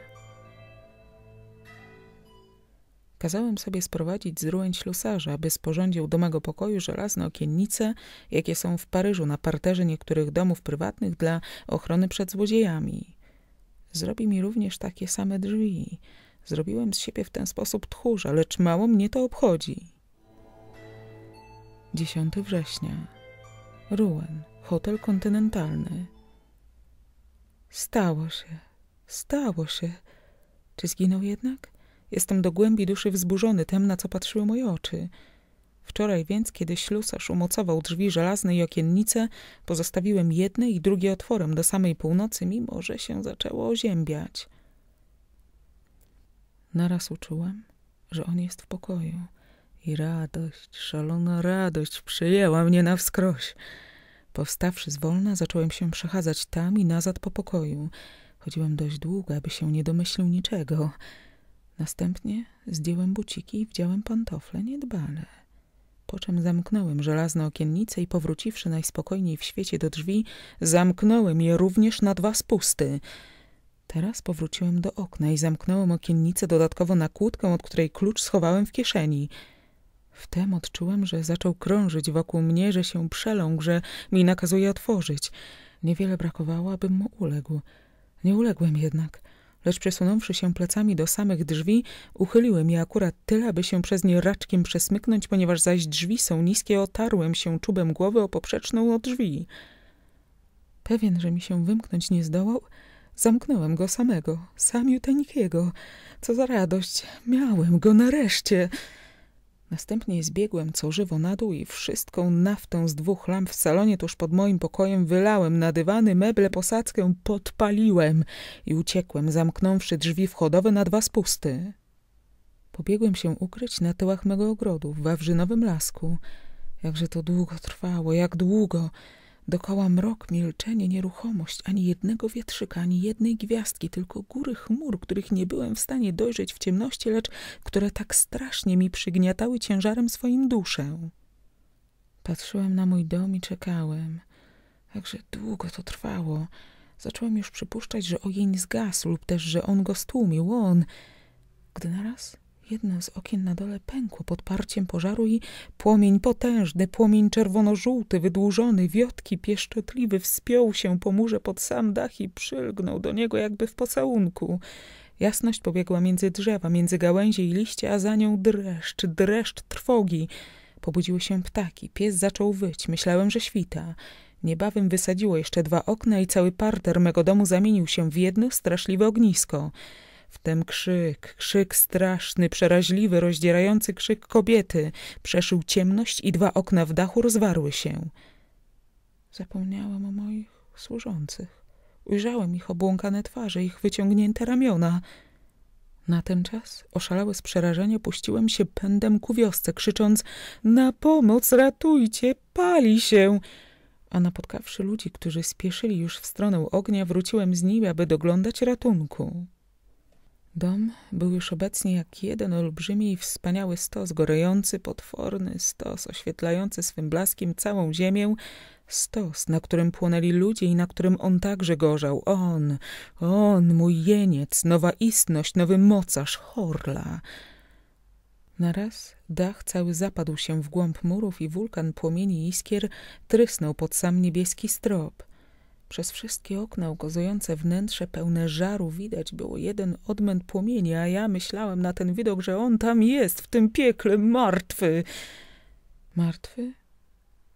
Kazałem sobie sprowadzić z ruin ślusarza, aby sporządził do mego pokoju żelazne okiennice, jakie są w Paryżu na parterze niektórych domów prywatnych dla ochrony przed złodziejami. Zrobi mi również takie same drzwi. Zrobiłem z siebie w ten sposób tchórza, lecz mało mnie to obchodzi. 10 września. Ruen, hotel kontynentalny. Stało się, stało się. Czy zginął jednak? Jestem do głębi duszy wzburzony tem, na co patrzyły moje oczy. Wczoraj więc, kiedy ślusarz umocował drzwi żelazne i okiennice, pozostawiłem jedne i drugie otworem do samej północy, mimo że się zaczęło oziębiać. Naraz uczułem, że on jest w pokoju – i radość, szalona radość przyjęła mnie na wskroś. Powstawszy z wolna, zacząłem się przechadzać tam i nazad po pokoju. Chodziłem dość długo, aby się nie domyślił niczego. Następnie zdjąłem buciki i wdziałem pantofle niedbale. Po czym zamknąłem żelazne okiennice i powróciwszy najspokojniej w świecie do drzwi, zamknąłem je również na dwa spusty. Teraz powróciłem do okna i zamknąłem okiennicę dodatkowo na kłódkę, od której klucz schowałem w kieszeni. Wtem odczułem, że zaczął krążyć wokół mnie, że się przeląkł, że mi nakazuje otworzyć. Niewiele brakowało, abym mu uległ. Nie uległem jednak, lecz przesunąwszy się plecami do samych drzwi, uchyliłem je akurat tyle, aby się przez nie raczkiem przesmyknąć, ponieważ zaś drzwi są niskie, otarłem się czubem głowy o poprzeczną od drzwi. Pewien, że mi się wymknąć nie zdołał, zamknąłem go samego, samiuteńkiego. Co za radość, miałem go nareszcie! Następnie zbiegłem co żywo na dół i wszystką naftę z dwóch lamp w salonie tuż pod moim pokojem wylałem na dywany, meble, posadzkę, podpaliłem i uciekłem, zamknąwszy drzwi wchodowe na dwa spusty. Pobiegłem się ukryć na tyłach mego ogrodu w Wawrzynowym Lasku. Jakże to długo trwało, jak długo! Dokoła mrok, milczenie, nieruchomość, ani jednego wietrzyka, ani jednej gwiazdki, tylko góry chmur, których nie byłem w stanie dojrzeć w ciemności, lecz które tak strasznie mi przygniatały ciężarem swoim duszę. Patrzyłem na mój dom i czekałem. Także długo to trwało. Zacząłem już przypuszczać, że ogień zgasł lub też, że on go stłumił, on... Gdy naraz Jedno z okien na dole pękło pod parciem pożaru i płomień potężny, płomień czerwono-żółty, wydłużony, wiotki, pieszczotliwy, wspiął się po murze pod sam dach i przylgnął do niego jakby w pocałunku. Jasność pobiegła między drzewa, między gałęzie i liście, a za nią dreszcz, dreszcz trwogi. Pobudziły się ptaki, pies zaczął wyć, myślałem, że świta. Niebawem wysadziło jeszcze dwa okna i cały parter mego domu zamienił się w jedno straszliwe ognisko. Wtem krzyk, krzyk straszny, przeraźliwy, rozdzierający krzyk kobiety. Przeszył ciemność i dwa okna w dachu rozwarły się. Zapomniałam o moich służących. Ujrzałem ich obłąkane twarze, ich wyciągnięte ramiona. Na ten czas, oszalały z przerażenia, puściłem się pędem ku wiosce, krzycząc – na pomoc, ratujcie, pali się! A napotkawszy ludzi, którzy spieszyli już w stronę ognia, wróciłem z nimi, aby doglądać ratunku. Dom był już obecnie jak jeden olbrzymi i wspaniały stos, gorejący, potworny stos, oświetlający swym blaskiem całą ziemię, stos, na którym płonęli ludzie i na którym on także gorzał. On, on, mój jeniec, nowa istność, nowy mocarz, Horla. Naraz dach cały zapadł się w głąb murów i wulkan płomieni iskier trysnął pod sam niebieski strop – przez wszystkie okna ukazujące wnętrze pełne żaru widać było jeden odmęt płomienia, a ja myślałem na ten widok, że on tam jest, w tym piekle, martwy. Martwy?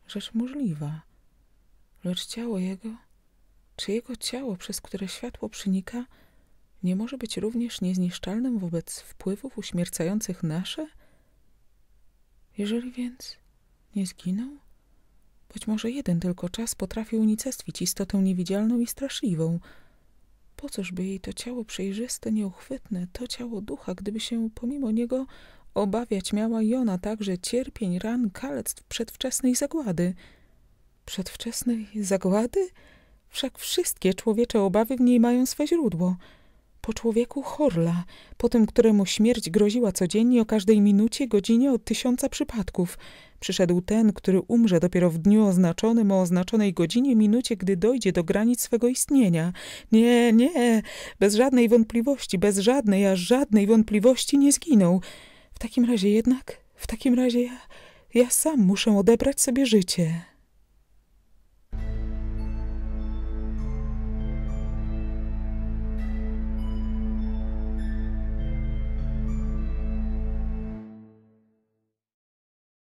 Rzecz możliwa. Lecz ciało jego, czy jego ciało, przez które światło przenika, nie może być również niezniszczalnym wobec wpływów uśmiercających nasze? Jeżeli więc nie zginął? Być może jeden tylko czas potrafił unicestwić istotę niewidzialną i straszliwą. Po by jej to ciało przejrzyste, nieuchwytne, to ciało ducha, gdyby się pomimo niego obawiać miała i ona także cierpień, ran, kalectw, przedwczesnej zagłady. Przedwczesnej zagłady? Wszak wszystkie człowiecze obawy w niej mają swe źródło – po człowieku Horla, po tym, któremu śmierć groziła codziennie o każdej minucie, godzinie od tysiąca przypadków, przyszedł ten, który umrze dopiero w dniu oznaczonym o oznaczonej godzinie, minucie, gdy dojdzie do granic swego istnienia. Nie, nie, bez żadnej wątpliwości, bez żadnej, aż żadnej wątpliwości nie zginął. W takim razie jednak, w takim razie ja, ja sam muszę odebrać sobie życie.